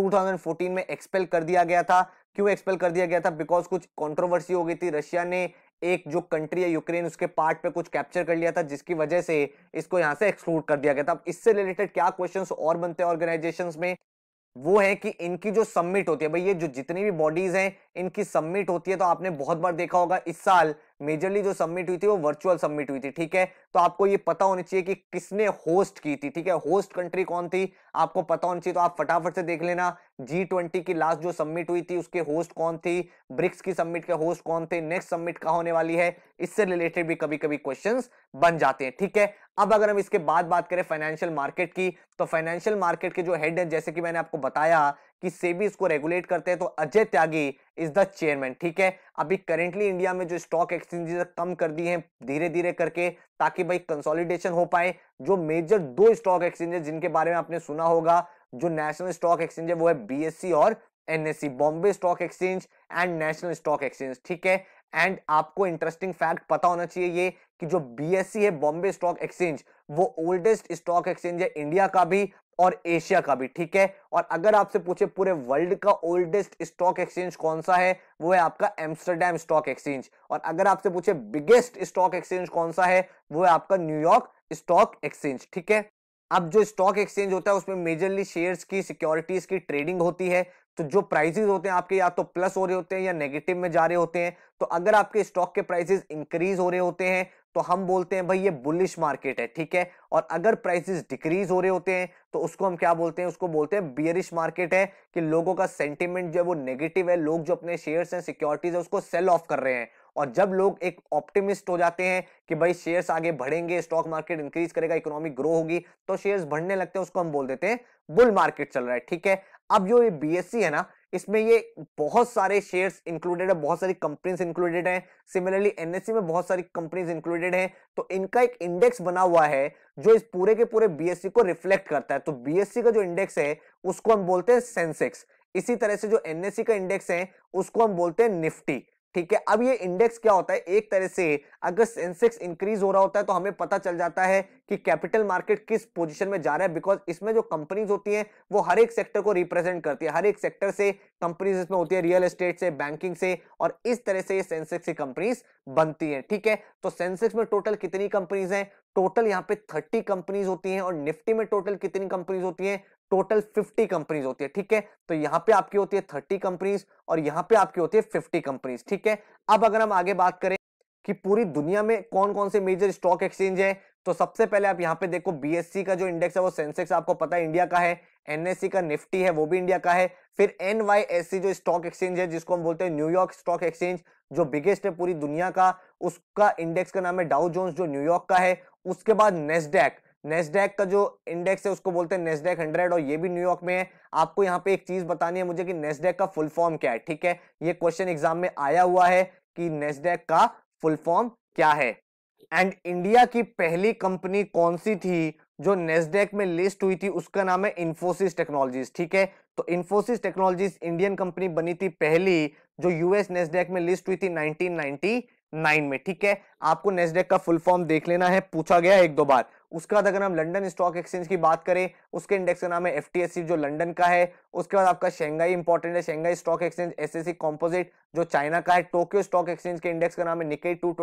2014 में एक्सपेल कर दिया गया था क्यों एक्सपेल कर दिया गया था बिकॉज कुछ कंट्रोवर्सी हो गई थी रशिया ने एक जो कंट्री है यूक्रेन उसके पार्ट पे कुछ कैप्चर कर लिया था जिसकी वजह से इसको यहां से एक्सक्लूड कर दिया गया था अब इससे रिलेटेड क्या क्वेश्चन और बनते हैं ऑर्गेनाइजेशन में वो है कि इनकी जो सबमिट होती है भाई ये जो जितनी भी बॉडीज हैं इनकी सबमिट होती है तो आपने बहुत बार देखा होगा इस साल मेजरली जो सबमिट हुई थी वो वर्चुअल सबमिट हुई थी ठीक है तो आपको ये पता होना चाहिए कि किसने होस्ट की थी ठीक है होस्ट कंट्री कौन थी आपको पता होना चाहिए तो आप फटाफट से देख लेना जी ट्वेंटी की लास्ट जो सबमिट हुई थी उसके होस्ट कौन थी ब्रिक्स की सबमिट के होस्ट कौन थे नेक्स्ट सबमिट कहा होने वाली है इससे रिलेटेड भी कभी कभी क्वेश्चन बन जाते हैं ठीक है अब अगर हम इसके बाद बात करें फाइनेंशियल मार्केट की तो फाइनेंशियल मार्केट के जो हेड है जैसे कि मैंने आपको बताया कि सेबी इसको रेगुलेट करते हैं तो Ajay Tyagi is the chairman ठीक है अभी करेंटली इंडिया में जो स्टॉक एक्सचेंजेस कम कर दिए हैं धीरे धीरे करके ताकि भाई कंसोलिडेशन हो पाए जो मेजर दो स्टॉक एक्सचेंजेस जिनके बारे में आपने सुना होगा जो नेशनल स्टॉक एक्सचेंज है वो है बीएससी e और NSC Bombay stock exchange and national stock exchange ठीक है एंड आपको इंटरेस्टिंग फैक्ट पता होना चाहिए ये कि जो बीएसई है बॉम्बे स्टॉक एक्सचेंज वो ओल्डेस्ट स्टॉक एक्सचेंज है इंडिया का भी और एशिया का भी ठीक है और अगर आपसे पूछे पूरे वर्ल्ड का ओल्डेस्ट स्टॉक एक्सचेंज कौन सा है वो है आपका एम्स्टरडेम स्टॉक एक्सचेंज और अगर आपसे पूछे बिगेस्ट स्टॉक एक्सचेंज कौन सा है वो है आपका न्यूयॉर्क स्टॉक एक्सचेंज ठीक है अब जो स्टॉक एक्सचेंज होता है उसमें मेजरली शेयर्स की सिक्योरिटीज की ट्रेडिंग होती है तो जो प्राइसेस होते हैं आपके या तो प्लस हो रहे होते हैं या नेगेटिव में जा रहे होते हैं तो अगर आपके स्टॉक के प्राइसेस इंक्रीज हो रहे होते हैं तो हम बोलते हैं भाई ये बुलिश मार्केट है ठीक है और अगर प्राइसेस डिक्रीज हो रहे होते हैं तो उसको हम क्या बोलते हैं उसको बोलते हैं बियरिश मार्केट है कि लोगों का सेंटिमेंट जो है वो नेगेटिव है लोग जो अपने शेयर्स हैं सिक्योरिटीज है उसको सेल ऑफ कर रहे हैं और जब लोग एक ऑप्टिमिस्ट हो जाते हैं कि भाई शेयर्स आगे बढ़ेंगे स्टॉक मार्केट इंक्रीज करेगा इकोनॉमी ग्रो होगी तो शेयर्स बढ़ने लगते हैं उसको हम बोल देते हैं बुल मार्केट चल रहा है ठीक है अब जो ये बीएससी e है ना इसमें ये बहुत सारे शेयर्स इंक्लूडेड है बहुत सारी कंपनीज इंक्लूडेड हैं सिमिलरली एनएससी e में बहुत सारी कंपनीज इंक्लूडेड हैं तो इनका एक इंडेक्स बना हुआ है जो इस पूरे के पूरे बीएससी e को रिफ्लेक्ट करता है तो बीएससी e का जो इंडेक्स है उसको हम बोलते हैं सेंसेक्स इसी तरह से जो एनएससी का इंडेक्स है उसको हम बोलते हैं निफ्टी ठीक है अब ये इंडेक्स क्या होता है एक तरह से अगर सेंसेक्स इंक्रीज हो रहा होता है तो हमें पता चल जाता है कि कैपिटल मार्केट किस पोजीशन में जा रहा है बिकॉज इसमें जो कंपनीज होती हैं वो हर एक सेक्टर को रिप्रेजेंट करती है हर एक सेक्टर से कंपनीज इसमें होती है रियल एस्टेट से बैंकिंग से और इस तरह से ये सेंसेक्स की कंपनीज बनती है ठीक है तो सेंसेक्स में टोटल कितनी कंपनीज है टोटल यहाँ पे थर्टी कंपनीज होती हैं और निफ्टी में टोटल कितनी कंपनीज होती हैं टोटल 50 कंपनीज होती है ठीक है तो यहाँ पे आपकी होती है 30 कंपनीज और यहाँ पे आपकी होती है 50 कंपनीज ठीक है अब अगर हम आगे बात करें कि पूरी दुनिया में कौन कौन से मेजर स्टॉक एक्सचेंज है तो सबसे पहले आप यहाँ पे देखो बीएससी का जो इंडेक्स है वो सेंसेक्स आपको पता है इंडिया का है एनएससी e का निफ्टी है वो भी इंडिया का है फिर एन जो स्टॉक एक्सचेंज है जिसको हम बोलते हैं न्यूयॉर्क स्टॉक एक्सचेंज जो बिगेस्ट है पूरी दुनिया का उसका इंडेक्स का नाम है डाउ जोन्स जो न्यूयॉर्क का है उसके बाद नेस्डेक नेस्डेक का जो इंडेक्स है उसको बोलते हैं नेस्डेक हंड्रेड और ये भी न्यूयॉर्क में है आपको यहाँ पे एक चीज बतानी है मुझे कि नेस्डेक का फुल फॉर्म क्या है ठीक है ये क्वेश्चन एग्जाम में आया हुआ है कि नेस्डेक का फुल फॉर्म क्या है एंड इंडिया की पहली कंपनी कौन सी थी जो नेस्डेक में लिस्ट हुई थी उसका नाम है इन्फोसिस टेक्नोलॉजीज ठीक है तो इन्फोसिस टेक्नोलॉजीज इंडियन कंपनी बनी थी पहली जो यूएस नेस्डेक में लिस्ट हुई थी नाइनटीन नाइन में ठीक है आपको नेस्डेक का फुल फॉर्म देख लेना है पूछा गया एक दो बार उसके बाद अगर हम लंडन स्टॉक एक्सचेंज की बात करें उसके इंडेक्स का नाम है एफ जो लंडन का है उसके बाद आपका शेंगाई इंपॉर्टेंट है Shanghai stock exchange S S composite जो चाइना का है टोक्यो स्टॉक एक्सचेंज के इंडेक्स का नाम है निके टू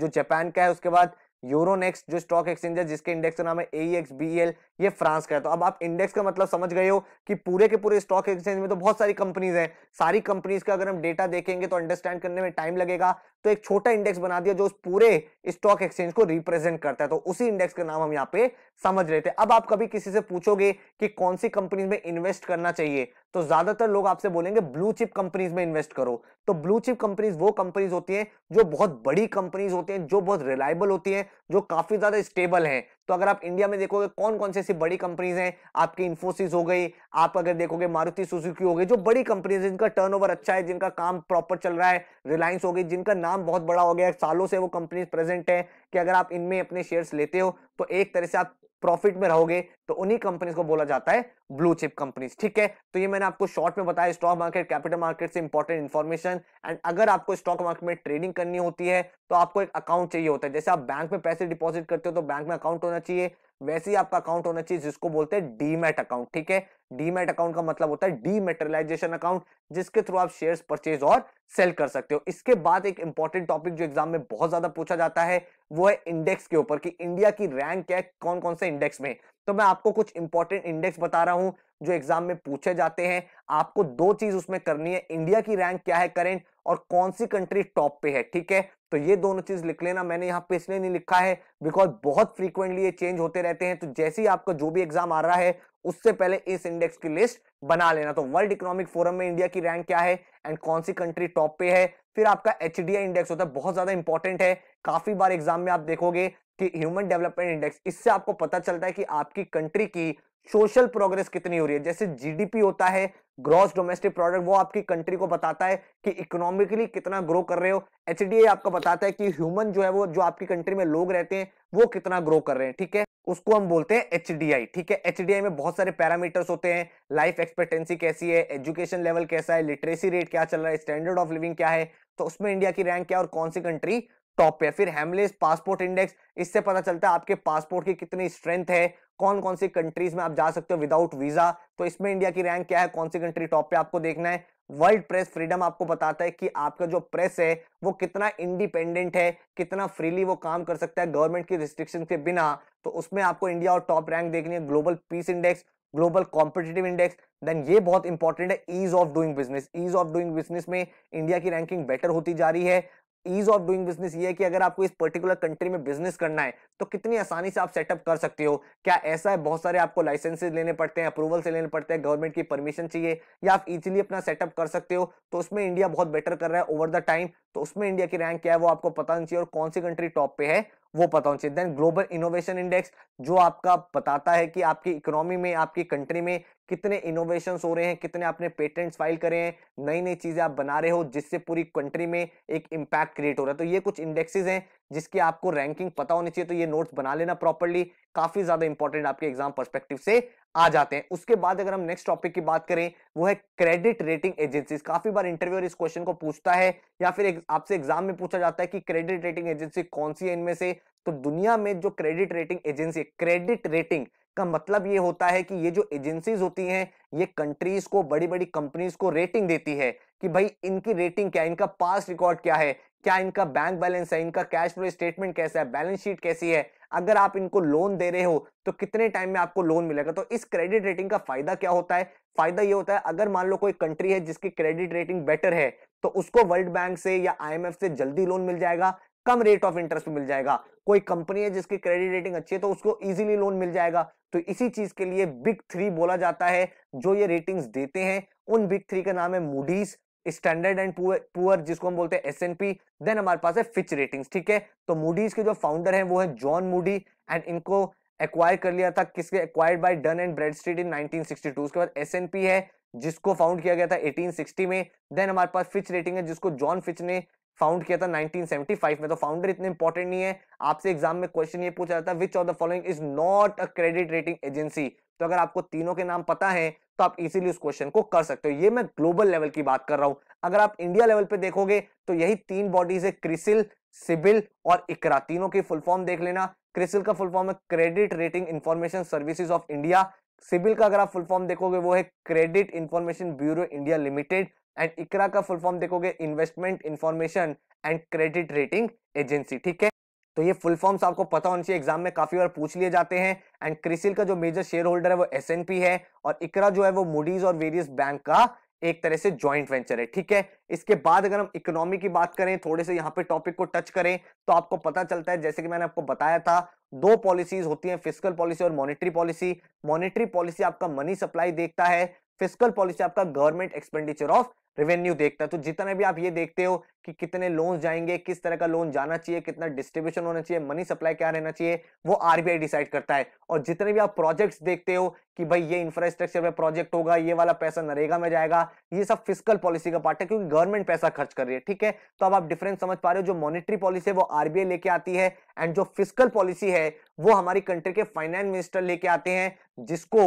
जो जापान का है उसके बाद यूरोनेक्स्ट जो स्टॉक एक्सचेंज है जिसके इंडेक्स का नाम है ए एक्स बी एल ये फ्रांस का है तो अब आप इंडेक्स का मतलब समझ गए हो कि पूरे के पूरे स्टॉक एक्सचेंज में तो बहुत सारी कंपनीज हैं सारी कंपनीज का अगर हम डेटा देखेंगे तो अंडरस्टैंड करने में टाइम लगेगा तो एक छोटा इंडेक्स बना दिया जो उस पूरे स्टॉक एक्सचेंज को रिप्रेजेंट करता है तो उसी इंडेक्स का नाम हम यहाँ पे समझ रहे थे अब आप कभी किसी से पूछोगे कि कौन सी कंपनीज में इन्वेस्ट करना चाहिए तो ज्यादातर लोग आपसे बोलेंगे ब्लू चिप कंपनीज में इन्वेस्ट करो तो ब्लू चिप कंपनीज वो कंपनीज होती हैं जो बहुत बड़ी कंपनीज होती हैं जो बहुत रिलायबल होती हैं जो काफी ज्यादा स्टेबल हैं तो अगर आप इंडिया में देखोगे कौन कौन से ऐसी बड़ी कंपनीज हैं आपकी इन्फोसिस हो गई आप अगर देखोगे मारुति सुजुकी हो गई जो बड़ी कंपनीज है जिनका टर्नओवर अच्छा है जिनका काम प्रॉपर चल रहा है रिलायंस हो गई जिनका नाम बहुत बड़ा हो गया सालों से वो कंपनीज प्रेजेंट है कि अगर आप इनमें अपने शेयर्स लेते हो तो एक तरह से आप प्रॉफिट में रहोगे तो उन्हीं कंपनीज को बोला जाता है ब्लू चिप कंपनीज ठीक है तो ये मैंने आपको शॉर्ट में बताया स्टॉक मार्केट कैपिटल मार्केट से इंपॉर्टेंट इन्फॉर्मेशन एंड अगर आपको स्टॉक मार्केट में ट्रेडिंग करनी होती है तो आपको एक अकाउंट चाहिए होता है जैसे आप बैंक में पैसे डिपॉजिट करते हो तो बैंक में अकाउंट होना होना चाहिए वैसे ही आपका अकाउंट होना चाहिए जिसको बोलते हैं डीमेट अकाउंट ठीक है डीमेट अकाउंट का मतलब होता है डीमेटरलाइजेशन अकाउंट जिसके थ्रू आप शेयर्स परचेज और सेल कर सकते हो इसके बाद एक इंपॉर्टेंट टॉपिक जो एग्जाम में बहुत ज्यादा पूछा जाता है वो है इंडेक्स के ऊपर कि इंडिया की रैंक क्या है कौन कौन से इंडेक्स में तो मैं आपको कुछ इंपॉर्टेंट इंडेक्स बता रहा हूं जो एग्जाम में पूछे जाते हैं आपको दो चीज उसमें करनी है इंडिया की रैंक क्या है करेंट और कौन सी कंट्री टॉप पे है ठीक है तो ये दोनों चीज लिख लेना मैंने यहाँ पे इसलिए नहीं लिखा है बिकॉज बहुत फ्रीक्वेंटली ये चेंज होते रहते हैं तो जैसे ही आपका जो भी एग्जाम आ रहा है उससे पहले इस इंडेक्स की लिस्ट बना लेना तो वर्ल्ड इकोनॉमिक फोरम में इंडिया की रैंक क्या है एंड कौन सी कंट्री टॉप पे है फिर आपका एच इंडेक्स होता है बहुत ज्यादा इंपॉर्टेंट है काफी बार एग्जाम में आप देखोगे कि ह्यूमन डेवलपमेंट इंडेक्स इससे आपको पता चलता है कि आपकी कंट्री की सोशल प्रोग्रेस कितनी हो रही है जैसे जीडीपी होता है ग्रॉस डोमेस्टिक प्रोडक्ट वो आपकी कंट्री को बताता है कि इकोनॉमिकली कितना ग्रो कर रहे हो एच आपको बताता है कि ह्यूमन जो है वो जो आपकी कंट्री में लोग रहते हैं वो कितना ग्रो कर रहे हैं ठीक है उसको हम बोलते हैं एच ठीक है एच में बहुत सारे पैरामीटर्स होते हैं लाइफ एक्सपेक्टेंसी कैसी है एजुकेशन लेवल कैसा है लिटरेसी रेट क्या चल रहा है स्टैंडर्ड ऑफ लिविंग क्या है तो उसमें इंडिया की रैंक क्या और कौन सी कंट्री टॉप पे फिर हेमलेस पासपोर्ट इंडेक्स इससे पता चलता है आपके पासपोर्ट की कितनी स्ट्रेंथ है कौन कौन सी कंट्रीज में आप जा सकते हो विदाउट वीजा तो इसमें इंडिया की रैंक क्या है कौन सी कंट्री टॉप पे आपको देखना है वर्ल्ड प्रेस फ्रीडम आपको बताता है कि आपका जो प्रेस है वो कितना इंडिपेंडेंट है कितना फ्रीली वो काम कर सकता है गवर्नमेंट की रिस्ट्रिक्शन के बिना तो उसमें आपको इंडिया और टॉप रैंक देखनी है global peace index global competitive index then ये बहुत इंपॉर्टेंट है ease of doing business ease of doing business में इंडिया की रैंकिंग बेटर होती जा रही है ईज ऑफ डूइंग बिजनेस ये है कि अगर आपको इस पर्टिकुलर कंट्री में बिजनेस करना है तो कितनी आसानी से आप सेटअप कर सकते हो क्या ऐसा है बहुत सारे आपको लाइसेंसेज लेने पड़ते हैं अप्रूवल से लेने पड़ते हैं गवर्नमेंट की परमिशन चाहिए या आप इजिली अपना सेटअप कर सकते हो तो उसमें इंडिया बहुत बेटर कर रहा है ओवर द टाइम तो उसमें इंडिया की रैंक क्या है वो आपको पता होना चाहिए और कौन सी कंट्री टॉप पे है वो पता होना चाहिए देन ग्लोबल इनोवेशन इंडेक्स जो आपका बताता है कि आपकी इकोनॉमी में आपकी कंट्री में कितने इनोवेशन हो रहे हैं कितने आपने पेटेंट्स फाइल करे हैं नई नई चीजें आप बना रहे हो जिससे पूरी कंट्री में एक इम्पैक्ट क्रिएट हो रहा है तो ये कुछ इंडेक्सेस हैं जिसकी आपको रैंकिंग पता होनी चाहिए तो ये नोट्स बना लेना प्रॉपरली काफी ज्यादा इंपॉर्टेंट आपके एग्जाम परस्पेक्टिव से आ जाते हैं उसके बाद अगर हम नेक्स्ट टॉपिक की बात करें वो है क्रेडिट रेटिंग एजेंसी काफी बार इंटरव्यूअर इस क्वेश्चन को पूछता है या फिर आपसे एग्जाम में पूछा जाता है कि क्रेडिट रेटिंग एजेंसी कौन सी है इनमें से तो दुनिया में जो credit rating agency credit rating का मतलब ये होता है कि ये जो एजेंसीज होती हैं ये कंट्रीज को बड़ी बड़ी कंपनीज को रेटिंग देती है कि भाई इनकी रेटिंग क्या है इनका पास रिकॉर्ड क्या है क्या इनका बैंक बैलेंस है इनका कैश फ्लो स्टेटमेंट कैसा है बैलेंस शीट कैसी है अगर आप इनको लोन दे रहे हो तो कितने टाइम में आपको लोन मिलेगा तो इस क्रेडिट रेटिंग का फायदा क्या होता है फायदा ये होता है अगर मान लो कोई कंट्री है जिसकी क्रेडिट रेटिंग बेटर है तो उसको वर्ल्ड बैंक से या आईएमएफ से जल्दी लोन मिल जाएगा कम रेट ऑफ इंटरेस्ट मिल जाएगा कोई कंपनी है जिसकी क्रेडिट रेटिंग अच्छी है तो उसको इजीली लोन मिल जाएगा तो इसी चीज के लिए बिग थ्री बोला जाता है जो ये रेटिंग्स देते हैं उन बिग थ्री का नाम है मूडीज स्टैंडर्ड एंड पुअर जिसको हम बोलते हैं एस देन हमारे पास है फिच रेटिंग्स ठीक है तो मूडीज के जो फाउंडर है वो है जॉन मूडी एंड इनको एक्वायर कर लिया था किसके acquired by Dun and Bradstreet in 1962 उसके बाद एस है जिसको फाउंड किया गया था 1860 में देन हमारे पास फिच रेटिंग है जिसको जॉन फिच ने फाउंड किया था 1975 में तो फाउंडर इतने इंपॉर्टेंट नहीं है आपसे एग्जाम में क्वेश्चन ये पूछा जाता है which of the following is not a credit rating agency तो अगर आपको तीनों के नाम पता है तो आप इजीली उस क्वेश्चन को कर सकते हो ये मैं ग्लोबल लेवल की बात कर रहा हूं अगर आप इंडिया लेवल पे देखोगे तो यही तीन बॉडीज है क्रिसिल सिबिल और इकरा तीनों की फुल फॉर्म देख लेना क्रिसिल का फुल फॉर्म है credit rating information services of India CIBIL का अगर आप फुल फॉर्म देखोगे वो है credit information bureau India limited and ICRA का फुल फॉर्म देखोगे investment information and credit rating agency ठीक है तो ये फुल फॉर्म्स आपको पता होना चाहिए एग्जाम में काफी बार पूछ लिए जाते हैं एंड क्रिसिल का जो मेजर शेयर होल्डर है वो एस है और इकरा जो है वो मूडीज और वेरियस बैंक का एक तरह से ज्वाइंट वेंचर है ठीक है इसके बाद अगर हम इकोनॉमी की बात करें थोड़े से यहाँ पे टॉपिक को टच करें तो आपको पता चलता है जैसे कि मैंने आपको बताया था दो पॉलिसीज होती हैं फिजिकल पॉलिसी और मॉनेटरी पॉलिसी मॉनेटरी पॉलिसी आपका मनी सप्लाई देखता है फिजिकल पॉलिसी आपका गवर्नमेंट एक्सपेंडिचर ऑफ रेवेन्यू देखता है तो जितने भी आप ये देखते हो कि कितने लोन जाएंगे किस तरह का लोन जाना चाहिए कितना डिस्ट्रीब्यूशन होना चाहिए मनी सप्लाई क्या रहना चाहिए वो आरबीआई डिसाइड करता है और जितने भी आप प्रोजेक्ट्स देखते हो कि भाई ये इंफ्रास्ट्रक्चर में प्रोजेक्ट होगा ये वाला पैसा नरेगा में जाएगा ये सब फिजिकल पॉलिसी का पार्ट है क्योंकि गवर्नमेंट पैसा खर्च कर रही है ठीक है तो अब आप डिफरेंस समझ पा रहे हो जो मॉनिटरी पॉलिसी है वो आरबीआई लेके आती है एंड जो फिजिकल पॉलिसी है वो हमारी कंट्री के फाइनेंस मिनिस्टर लेके आते हैं जिसको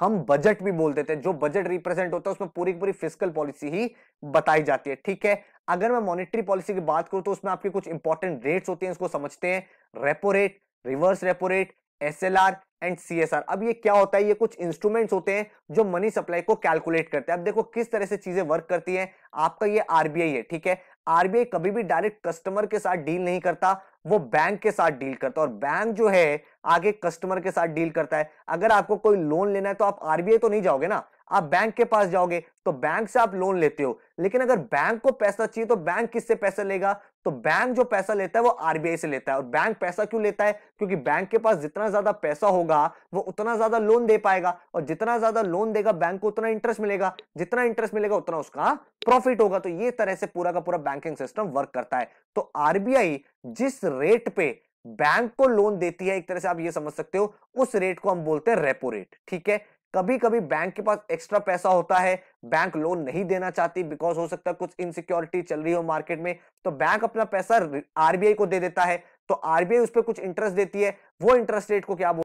हम बजट भी बोल देते हैं जो बजट रिप्रेजेंट होता है उसमें पूरी पूरी फिजिकल पॉलिसी ही बताई जाती है ठीक है अगर मैं मॉनेटरी पॉलिसी की बात करूं तो उसमें आपके कुछ इंपॉर्टेंट रेट्स होते हैं इसको समझते हैं repo rate reverse repo rate S L R and C S R अब ये क्या होता है ये कुछ इंस्ट्रूमेंट्स होते हैं जो मनी सप्लाई को कैलकुलेट करते हैं अब देखो किस तरह से चीजें वर्क करती है आपका ये आरबीआई है ठीक है आरबीआई कभी भी डायरेक्ट कस्टमर के साथ डील नहीं करता वो बैंक के साथ डील करता और बैंक जो है आगे कस्टमर के साथ डील करता है अगर आपको कोई लोन लेना है तो आप आरबीआई तो नहीं जाओगे ना आप बैंक के पास जाओगे तो बैंक से आप लोन लेते हो लेकिन अगर बैंक को पैसा चाहिए तो बैंक किससे पैसा लेगा तो बैंक जो पैसा लेता है वो आरबीआई से लेता है और बैंक पैसा क्यों लेता है क्योंकि बैंक के पास जितना ज्यादा पैसा होगा वो उतना ज्यादा लोन दे पाएगा और जितना ज्यादा लोन देगा बैंक को उतना इंटरेस्ट मिलेगा जितना इंटरेस्ट मिलेगा उतना उसका प्रॉफिट होगा तो ये तरह से पूरा का पूरा बैंकिंग सिस्टम वर्क करता है तो आरबीआई जिस रेट पे बैंक को लोन देती है एक तरह से आप ये समझ सकते हो उस रेट को हम बोलते हैं रेपो रेट ठीक है कभी कभी बैंक के पास एक्स्ट्रा पैसा होता है बैंक लोन नहीं देना चाहती बिकॉज हो सकता है कुछ इनसिक्योरिटी चल रही हो मार्केट में तो बैंक अपना पैसा आरबीआई को दे देता है तो आरबीआई उस पर कुछ इंटरेस्ट देती है वो इंटरेस्ट रेट को क्या बोल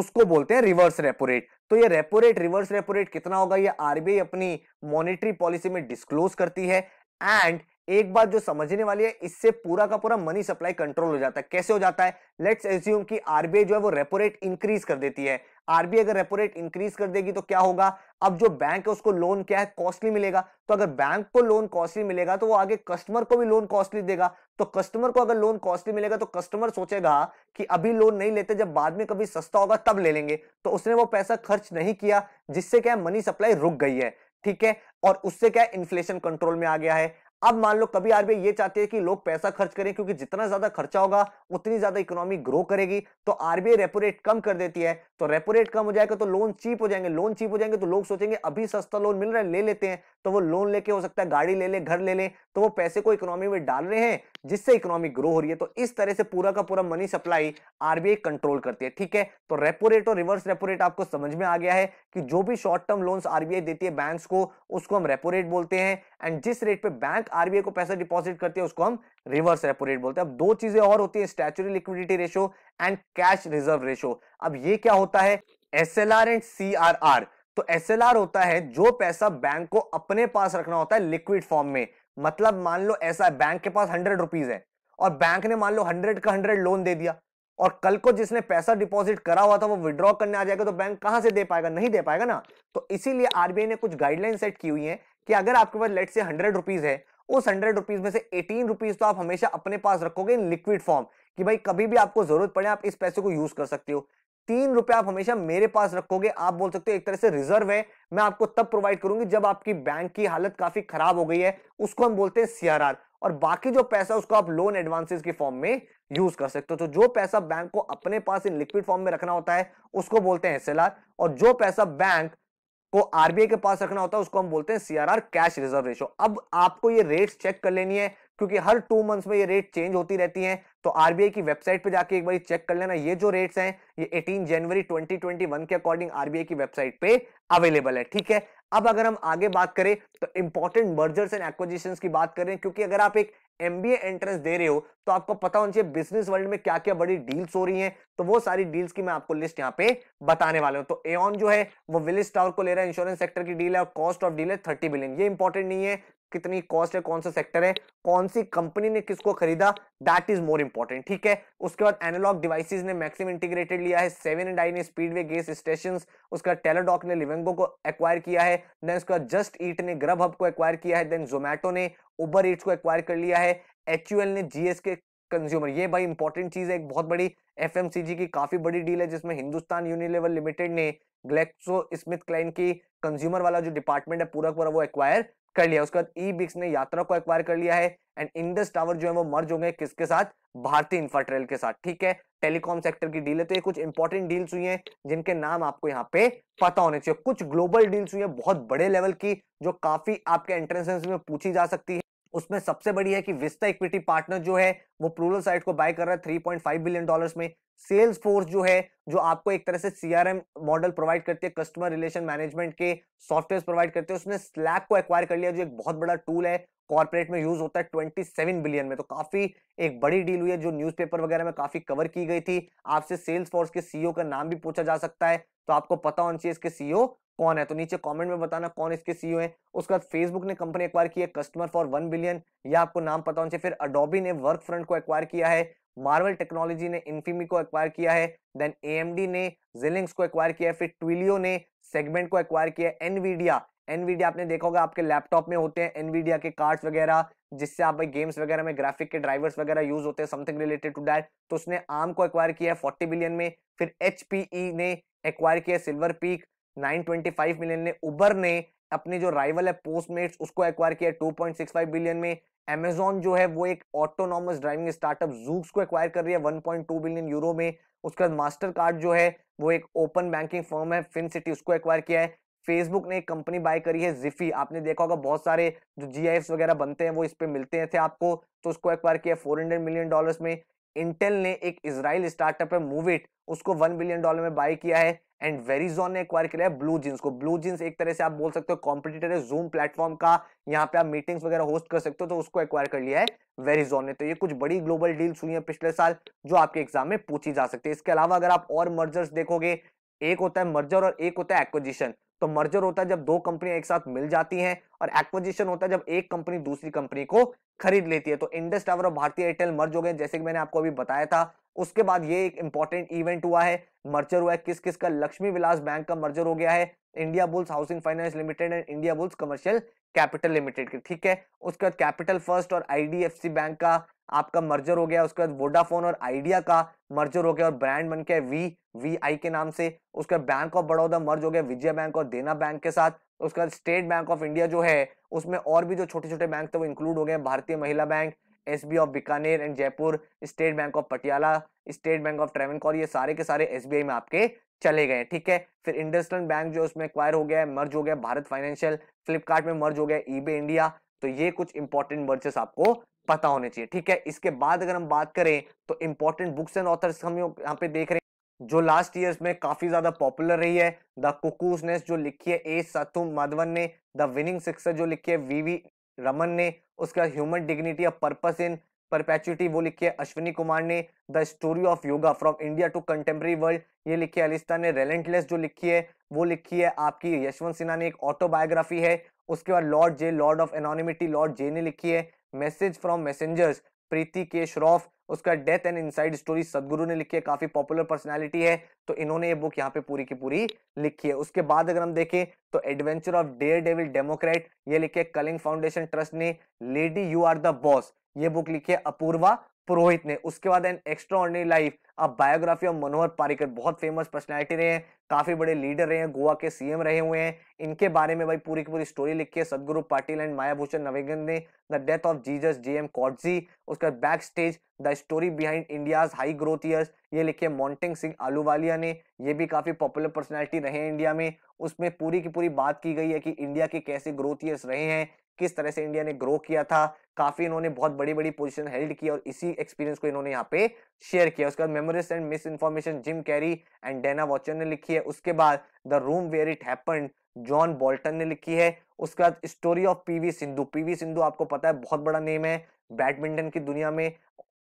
उसको बोलते हैं रिवर्स रेपो रेट तो ये repo rate reverse repo rate कितना होगा ये आरबीआई अपनी मॉनेटरी पॉलिसी में डिस्क्लोज करती है एंड एक बात जो समझने वाली है इससे पूरा का पूरा मनी सप्लाई कंट्रोल हो जाता है कैसे हो जाता है लेट्स एज्यूम कि आरबीआई जो है वो रेपो रेट इंक्रीज कर देती है आरबीआई अगर रेपो रेट इंक्रीज कर देगी तो क्या होगा अब जो बैंक है उसको लोन क्या है कॉस्टली मिलेगा तो अगर बैंक को लोन कॉस्टली मिलेगा तो वो आगे कस्टमर को भी लोन कॉस्टली देगा तो कस्टमर को अगर लोन कॉस्टली मिलेगा तो कस्टमर सोचेगा कि अभी लोन नहीं लेते जब बाद में कभी सस्ता होगा तब ले लेंगे तो उसने वो पैसा खर्च नहीं किया जिससे क्या मनी सप्लाई रुक गई है ठीक है और उससे क्या इन्फ्लेशन कंट्रोल में आ गया है अब मान लो कभी आरबीआई ये चाहती है कि लोग पैसा खर्च करें क्योंकि जितना ज्यादा खर्चा होगा उतनी ज्यादा इकोनॉमी ग्रो करेगी तो आरबीआई रेपो रेट कम कर देती है तो रेपो रेट कम हो जाएगा तो लोन चीप हो जाएंगे लोन चीप हो जाएंगे तो लोग सोचेंगे अभी सस्ता लोन मिल रहा है ले लेते हैं तो वो लोन लेके हो सकता है गाड़ी ले ले घर ले ले तो वो पैसे को इकोनॉमी में डाल रहे हैं जिससे इकोनॉमी ग्रो हो रही है तो इस तरह से पूरा का पूरा मनी सप्लाई आरबीआई कंट्रोल करती है ठीक है तो रेपो रेट और रिवर्स रेपो रेट आपको समझ में आ गया है कि जो भी शॉर्ट टर्म लोन्स आरबीआई देती है बैंक को उसको हम रेपो रेट बोलते हैं एंड जिस रेट पे बैंक आरबीआई को पैसा डिपॉजिट करती है उसको हम रिवर्स रेपो रेट बोलते हैं अब दो चीजें और होती है statutory liquidity ratio and cash reserve ratio अब ये क्या होता है S L R and C R R तो एस होता है जो पैसा बैंक को अपने पास रखना होता है लिक्विड फॉर्म में मतलब मान लो ऐसा बैंक के पास हंड्रेड रुपीज है और बैंक ने मान लो हंड्रेड का हंड्रेड लोन दे दिया और कल को जिसने पैसा डिपॉजिट करा हुआ था वो विड्रॉ करने आ जाएगा तो बैंक कहां से दे पाएगा नहीं दे पाएगा ना तो इसीलिए आरबीआई ने कुछ गाइडलाइन सेट की हुई है कि अगर आपके पास लेट से हंड्रेड रुपीज है उस हंड्रेड रुपीज में से एटीन रुपीज तो आप हमेशा अपने पास रखोगे इन लिक्विड फॉर्म कि भाई कभी भी आपको जरूरत पड़े आप इस पैसे को यूज कर सकते हो तीन रुपए आप हमेशा मेरे पास रखोगे आप बोल सकते हो एक तरह से रिजर्व है मैं आपको तब प्रोवाइड करूंगी जब आपकी बैंक की हालत काफी खराब हो गई है उसको हम बोलते हैं सीआरआर और बाकी जो पैसा उसको आप लोन एडवांसेस के फॉर्म में यूज कर सकते हो तो जो पैसा बैंक को अपने पास इन लिक्विड फॉर्म में रखना होता है उसको बोलते हैं एसएलआर और जो पैसा बैंक को आरबीआई के पास रखना होता है उसको हम बोलते हैं सीआरआर कैश रिजर्व रेशो अब आपको ये रेट्स चेक कर लेनी है क्योंकि हर टू मंथ्स में ये रेट चेंज होती रहती हैं तो आरबीआई की वेबसाइट पे जाके एक बार चेक कर लेना ये जो रेट्स हैं ये 18 जनवरी 2021 के अकॉर्डिंग आरबीआई की वेबसाइट पे अवेलेबल है ठीक है अब अगर हम आगे बात करें तो इंपॉर्टेंट मर्जर्स एंड एक्विजिशन की बात करें क्योंकि अगर आप एक एमबीए एंट्रेंस दे रहे हो तो आपको पता होना चाहिए बिजनेस वर्ल्ड में क्या क्या बड़ी डील्स हो रही हैं तो वो सारी डील्स की मैं आपको लिस्ट यहाँ पे बताने वाला हूँ तो एन जो है वो विलिस टावर को ले रहा है इंश्योरेंस सेक्टर की डील है और कॉस्ट ऑफ डील है थर्टी बिलियन ये इंपॉर्टेंट नहीं है कितनी कॉस्ट है कौन सा सेक्टर है कौन सी कंपनी ने किसको खरीदा दैट इज मोर इंपॉर्टेंट ठीक है उसके बाद एनालॉग डिवाइसेस ने मैक्सिम इंटीग्रेटेड लिया है सेवन एंड आई ने स्पीडवे गैस स्टेशन उसका टेलरडॉक ने लिवेंगो को एक्वायर किया है देन उसके बाद जस्ट ईट ने ग्रब हब को एक्वायर किया है देन जोमेटो ने उबर ईट्स को एक्वायर कर लिया है एच ने जीएस के कंज्यूमर ये भाई इंपॉर्टेंट चीज है एक बहुत बड़ी एफ की काफी बड़ी डील है जिसमें हिंदुस्तान यूनिलेवर लिमिटेड ने ग्लेक्सो स्मिथ क्लाइन की कंज्यूमर वाला जो डिपार्टमेंट है पूरा पूरा वो एक्वायर कर लिया उसके बाद ई बिक्स ने यात्रा को एक्वायर कर लिया है एंड इंडस टावर जो है वो मर्ज हो गए किसके साथ भारतीय इंफ्राट्रेल के साथ ठीक है टेलीकॉम सेक्टर की डील है तो ये कुछ इंपॉर्टेंट डील्स हुई हैं जिनके नाम आपको यहाँ पे पता होने चाहिए कुछ ग्लोबल डील्स हुई है बहुत बड़े लेवल की जो काफी आपके एंट्रेंस में पूछी जा सकती है उसमें सबसे बड़ी है कि विस्ता इक्विटी पार्टनर जो है वो प्लूरल साइट को बाय कर रहा है three point five billion dollar में सेल्स फोर्स जो है जो आपको एक तरह से सीआरएम मॉडल प्रोवाइड करती है कस्टमर रिलेशन मैनेजमेंट के सॉफ्टवेयर प्रोवाइड करते हैं उसने स्लैब को एक्वायर कर लिया जो एक बहुत बड़ा टूल है कॉर्पोरेट में यूज होता है ट्वेंटी सेवन बिलियन में तो काफी एक बड़ी डील हुई है जो न्यूज वगैरह में काफी कवर की गई थी आपसे सेल्स फोर्स के सीईओ का नाम भी पूछा जा सकता है तो आपको पता होना चाहिए इसके सीईओ कौन है तो नीचे कमेंट में बताना कौन इसके सीईओ है उसके बाद फेसबुक ने कंपनी एक्वायर की है कस्टमर फॉर वन बिलियन या आपको नाम पता होना चाहिए फिर अडोबी ने वर्क फ्रंट को एक्वायर किया है मार्वल टेक्नोलॉजी ने इन्फीमी को एक्वायर किया है देन एएमडी ने जिलिंग्स को एक्वायर किया है फिर ट्विलियो ने सेगमेंट को एक्वायर किया है एनवीडिया एनवीडिया आपने देखा होगा आपके लैपटॉप में होते हैं एनवीडिया के कार्ड्स वगैरह जिससे आप भाई गेम्स वगैरह में ग्राफिक के ड्राइवर्स वगैरह यूज होते हैं समथिंग रिलेटेड टू डैट तो उसने आम को एक्वायर किया है फोर्टी बिलियन में फिर एचपीई e ने एक्वायर किया सिल्वर पीक 925 मिलियन ने उबर ने अपने जो राइवल है पोस्टमेट्स उसको एक्वायर किया 2.65 बिलियन में अमेजोन जो है वो एक ऑटोनॉमस ड्राइविंग स्टार्टअप जूक्स को एक्वायर कर रही है 1.2 बिलियन यूरो में उसके बाद मास्टर कार्ड जो है वो एक ओपन बैंकिंग फर्म है फिन सिटी उसको एक्वायर किया है फेसबुक ने एक कंपनी बाय करी है जिफी आपने देखा होगा बहुत सारे जो जी वगैरह बनते हैं वो इस पर मिलते थे आपको तो उसको एक्वायर किया फोर हंड्रेड मिलियन डॉलर में इंटेल ने एक इसराइल स्टार्टअप है मूविट उसको वन बिलियन डॉलर में बाय किया है एंड वेरिजोन ने एक्वायर किया है ब्लू जींस को ब्लू जींस एक तरह से आप बोल सकते हो कॉम्पिटिटर है जूम प्लेटफॉर्म का यहाँ पे आप मीटिंग्स वगैरह होस्ट कर सकते हो तो उसको एक्वायर कर लिया है वेरिजोन ने तो ये कुछ बड़ी ग्लोबल डील्स हुई है पिछले साल जो आपके एग्जाम में पूछी जा सकती है इसके अलावा अगर आप और मर्जर्स देखोगे एक होता है मर्जर और एक होता है एक्विजिशन तो मर्जर होता है जब दो कंपनियां एक साथ मिल जाती हैं और एक्विजिशन होता है जब एक कंपनी दूसरी कंपनी को खरीद लेती है तो इंडस टावर और भारतीय एयरटेल मर्ज हो गए जैसे कि मैंने आपको अभी बताया था उसके बाद ये एक इंपॉर्टेंट इवेंट हुआ है मर्जर हुआ है किस किस का लक्ष्मी विलास बैंक का मर्जर हो गया है India Bulls housing finance limited and India Bulls commercial capital limited के ठीक है उसके बाद कैपिटल फर्स्ट और आईडीएफसी बैंक का आपका मर्जर हो गया उसके बाद वोडाफोन और आइडिया का मर्जर हो गया और ब्रांड बन गया वी वी आई के नाम से उसके बाद बैंक ऑफ बड़ौदा मर्ज हो गया विजय बैंक और देना बैंक के साथ उसके बाद स्टेट बैंक ऑफ इंडिया जो है उसमें और भी जो छोटे छोटे बैंक थे वो इंक्लूड हो गए Bharatiya Mahila bank S of Bikaner and Jaipur state bank of Patiala state bank of Travancore ये सारे के सारे एस में आपके चले गए ठीक है फिर इंडस्ट्रियल बैंक जो उसमें एक्वायर हो गया है मर्ज हो गया भारत फाइनेंशियल फ्लिपकार्ट में मर्ज हो गया ईबे इंडिया तो ये कुछ इंपॉर्टेंट मर्जेस आपको पता होने चाहिए ठीक है इसके बाद अगर हम बात करें तो इंपॉर्टेंट बुक्स एंड ऑथर्स हम यहाँ पे देख रहे हैं जो लास्ट ईयर में काफी ज्यादा पॉपुलर रही है द कुकूस नेस्ट जो लिखी है ए सतु माधवन ने द विनिंग सिक्सर जो लिखी है वीवी रमन ने उसका human dignity of purpose in perpetuity वो लिखी है अश्विनी कुमार ने the story of yoga from India to contemporary world ये लिखी है अलिस्ता ने रेलेंटलेस जो लिखी है वो लिखी है आपकी यशवंत सिन्हा ने एक ऑटोबायोग्राफी है उसके बाद lord J lord of anonymity lord J ने लिखी है मैसेज फ्रॉम मैसेजर्स प्रीति के श्रॉफ उसका डेथ एंड इनसाइड स्टोरी सदगुरु ने लिखी है काफी पॉपुलर पर्सनैलिटी है तो इन्होंने ये बुक यहाँ पे पूरी की पूरी लिखी है उसके बाद अगर हम देखें तो adventure of dare devil democrat ये लिखे कलिंग फाउंडेशन ट्रस्ट ने lady you are the boss ये बुक लिखी है अपूर्वा पुरोहित ने उसके बाद एन एक्स्ट्रा ऑर्डनरी लाइफ अब बायोग्राफी ऑफ मनोहर पारिकर बहुत फेमस पर्सनैलिटी रहे हैं काफी बड़े लीडर रहे हैं गोवा के सीएम रहे हुए हैं इनके बारे में भाई पूरी की पूरी स्टोरी लिखी है सदगुरु पाटिल एंड मायाभूषण नवेगन ने the death of Jesus J M Coetzee उसका backstage the story behind India's high growth years ये लिखे मॉन्टिंग सिंह आलूवालिया ने ये भी काफी पॉपुलर पर्सनैलिटी रहे हैं इंडिया में उसमें पूरी की पूरी बात की गई है कि इंडिया के कैसे ग्रोथ ईयर्स रहे हैं किस तरह से इंडिया ने ग्रो किया था काफी इन्होंने बहुत बड़ी बड़ी पोजीशन हेल्ड की और इसी एक्सपीरियंस को इन्होंने यहाँ पे शेयर किया उसके बाद memories and misinformation Jim Carrey and Dana Vachon ने लिखी है उसके बाद the room where it happen John Bolton ने लिखी है उसके बाद स्टोरी ऑफ पीवी सिंधु पीवी सिंधु आपको पता है बहुत बड़ा नेम है बैडमिंटन की दुनिया में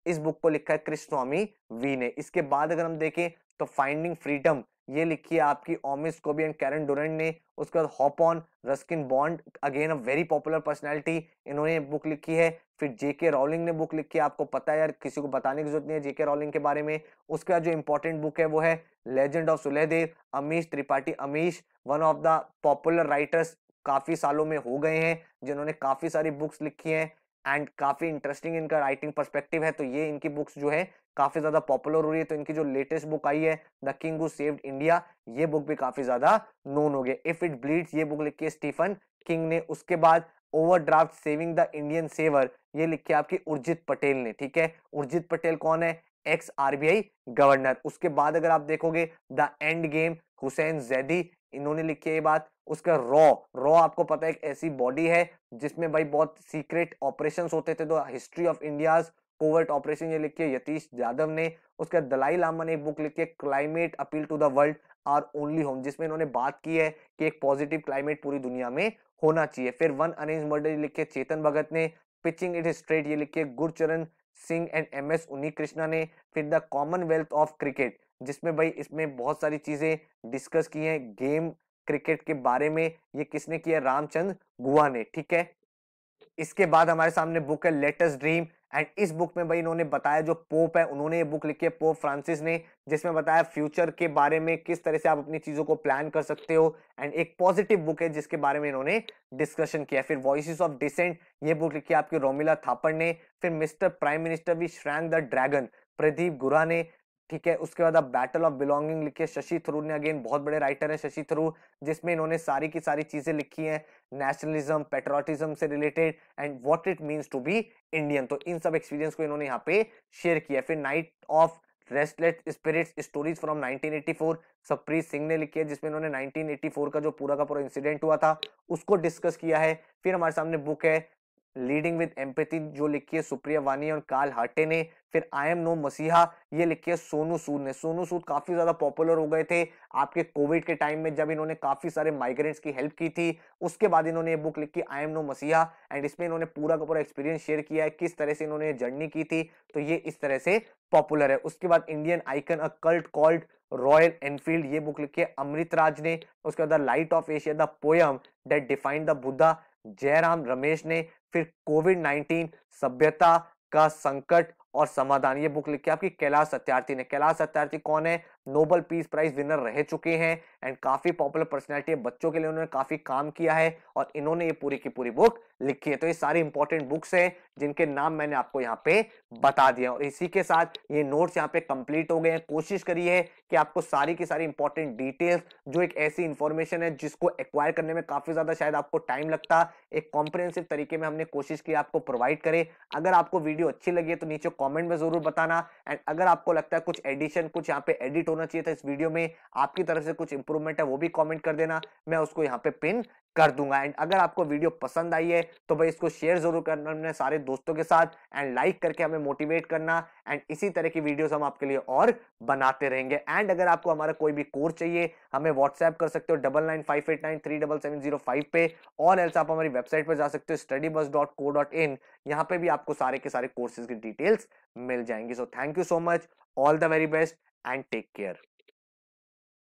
इस बुक को लिखा है स्वामी वी ने इसके बाद अगर हम देखें तो फाइंडिंग फ्रीडम ये लिखी है आपकी ओमिस कोबी एंड कैरन डोरेंट ने उसके बाद hop on Ruskin Bond again a very popular personality इन्होंने बुक लिखी है फिर जेके रॉलिंग ने बुक लिखी है आपको पता है यार किसी को बताने की जरूरत नहीं है जेके रॉलिंग के बारे में उसके बाद जो इंपॉर्टेंट बुक है वो है legend of Suheldev Amish Tripathi Amish one of the popular writers काफ़ी सालों में हो गए हैं जिन्होंने काफ़ी सारी बुक्स लिखी हैं एंड काफ़ी इंटरेस्टिंग इनका राइटिंग पर्सपेक्टिव है तो ये इनकी बुक्स जो है काफी ज्यादा पॉपुलर हो रही है तो इनकी जो लेटेस्ट बुक आई है द किंग सेव्ड इंडिया ये बुक भी काफी ज्यादा नोन हो गई इफ इट ब्लीड ये बुक लिखी है स्टीफन किंग ने उसके बाद overdraft saving the Indian saver ये लिखी है आपकी उर्जित पटेल ने ठीक है उर्जित पटेल कौन है एक्स आरबीआई गवर्नर उसके बाद अगर आप देखोगे the end game Hussain Zaidi इन्होंने लिखी है ये बात उसका रॉ रॉ आपको पता है एक ऐसी बॉडी है जिसमें भाई बहुत सीक्रेट ऑपरेशंस होते थे तो history of India's covert operation ये लिखी यतीश यादव ने उसके बाद दलाई लामा ने एक बुक लिखी है climate appeal to the world our only home जिसमें इन्होंने बात की है कि एक पॉजिटिव क्लाइमेट पूरी दुनिया में होना चाहिए फिर वन अरेंज मर्डर लिखे चेतन भगत ने पिचिंग इट स्ट्रेट ये लिखे Gurcharan Singh and M S Unni Krishna ने फिर द कॉमनवेल्थ ऑफ क्रिकेट जिसमें भाई इसमें बहुत सारी चीजें डिस्कस की हैं गेम क्रिकेट के बारे में ये किसने किया रामचंद्र गुहा ने ठीक है इसके बाद हमारे सामने बुक है लेटेस्ट ड्रीम एंड इस बुक में भाई इन्होंने बताया जो पोप है उन्होंने ये बुक लिखी है पोप फ्रांसिस ने जिसमें बताया फ्यूचर के बारे में किस तरह से आप अपनी चीज़ों को प्लान कर सकते हो एंड एक पॉजिटिव बुक है जिसके बारे में इन्होंने डिस्कशन किया फिर वॉइस ऑफ डिसेंट ये बुक लिखी है आपकी रोमिला थापड़ ने फिर मिस्टर प्राइम मिनिस्टर भी श्रैंग द ड्रैगन प्रदीप गुरा ने ठीक है उसके बाद आप बैटल ऑफ बिलोंगिंग लिखे शशि थरूर ने अगेन बहुत बड़े राइटर हैं शशि थरूर जिसमें इन्होंने सारी की सारी चीज़ें लिखी हैं नेशनलिज्म पेट्रोटिज्म से related and what it means to be Indian तो इन सब एक्सपीरियंस को इन्होंने यहाँ पे शेयर किया फिर night of restless spirit stories from nineteen Sapreet Singh ने लिखी है जिसमें इन्होंने नाइनटीन का जो पूरा का पूरा इंसिडेंट हुआ था उसको डिस्कस किया है फिर हमारे सामने बुक है लीडिंग विद एम्पेथी जो लिखी है सुप्रिया वानी और काल हाटे ने फिर आई एम नो मसीहा ये लिखी है सोनू सूद ने सोनू सूद काफी ज्यादा पॉपुलर हो गए थे आपके कोविड के टाइम में जब इन्होंने काफी सारे माइग्रेंट्स की हेल्प की थी उसके बाद इन्होंने ये बुक लिखी I am no messiah and इसमें इन्होंने पूरा का पूरा एक्सपीरियंस शेयर किया है किस तरह से इन्होंने जर्नी की थी तो ये इस तरह से पॉपुलर है उसके बाद Indian icon a cult called Royal Enfield ये बुक लिखी है अमृत राज ने उसके बाद the light of Asia the poem that defined the Buddha Jairam Ramesh ने फिर कोविड नाइनटीन सभ्यता का संकट और समाधान ये बुक लिखी आपकी कैलाश सत्यार्थी ने कैलाश सत्यार्थी कौन है नोबल पीस प्राइज विनर रह चुके हैं एंड काफी पॉपुलर पर्सनैलिटी है बच्चों के लिए उन्होंने काफी काम किया है और इन्होंने ये पूरी की पूरी बुक लिखी है तो ये सारी इंपॉर्टेंट बुक्स हैं जिनके नाम मैंने आपको यहाँ पे बता दिया और इसी के साथ ये नोट्स यहाँ पे कंप्लीट हो गए हैं कोशिश करिए कि आपको सारी की सारी इंपॉर्टेंट डिटेल्स जो एक ऐसी इंफॉर्मेशन है जिसको एक्वायर करने में काफी ज्यादा शायद आपको टाइम लगता एक कॉम्प्रिहेंसिव तरीके में हमने कोशिश की आपको प्रोवाइड करें अगर आपको वीडियो अच्छी लगी है तो नीचे कॉमेंट में जरूर बताना एंड अगर आपको लगता है कुछ एडिशन कुछ यहाँ पे एडिट कमेंट होना चाहिए था इस वीडियो में आपकी तरफ से कुछ इंप्रूवमेंट है वो भी कमेंट कर देना मैं उसको यहाँ पे पिन कर दूंगा एंड अगर आपको वीडियो पसंद आई है तो भाई इसको शेयर जरूर करना अपने सारे दोस्तों के साथ एंड लाइक करके हमें मोटिवेट करना एंड इसी तरह की वीडियोस हम आपके लिए और बनाते रहेंगे एंड अगर आपको हमारा कोई भी कोर्स चाहिए हमें व्हाट्सएप कर सकते हो double nine five eight nine three double seven zero five पे और एल्स आप हमारी वेबसाइट पर जा सकते हो स्टडी बस डॉट को डॉट इन यहाँ पे भी आपको सारे के सारे कोर्सेज की डिटेल्स मिल जाएंगी so thank you so much all the very best and take care.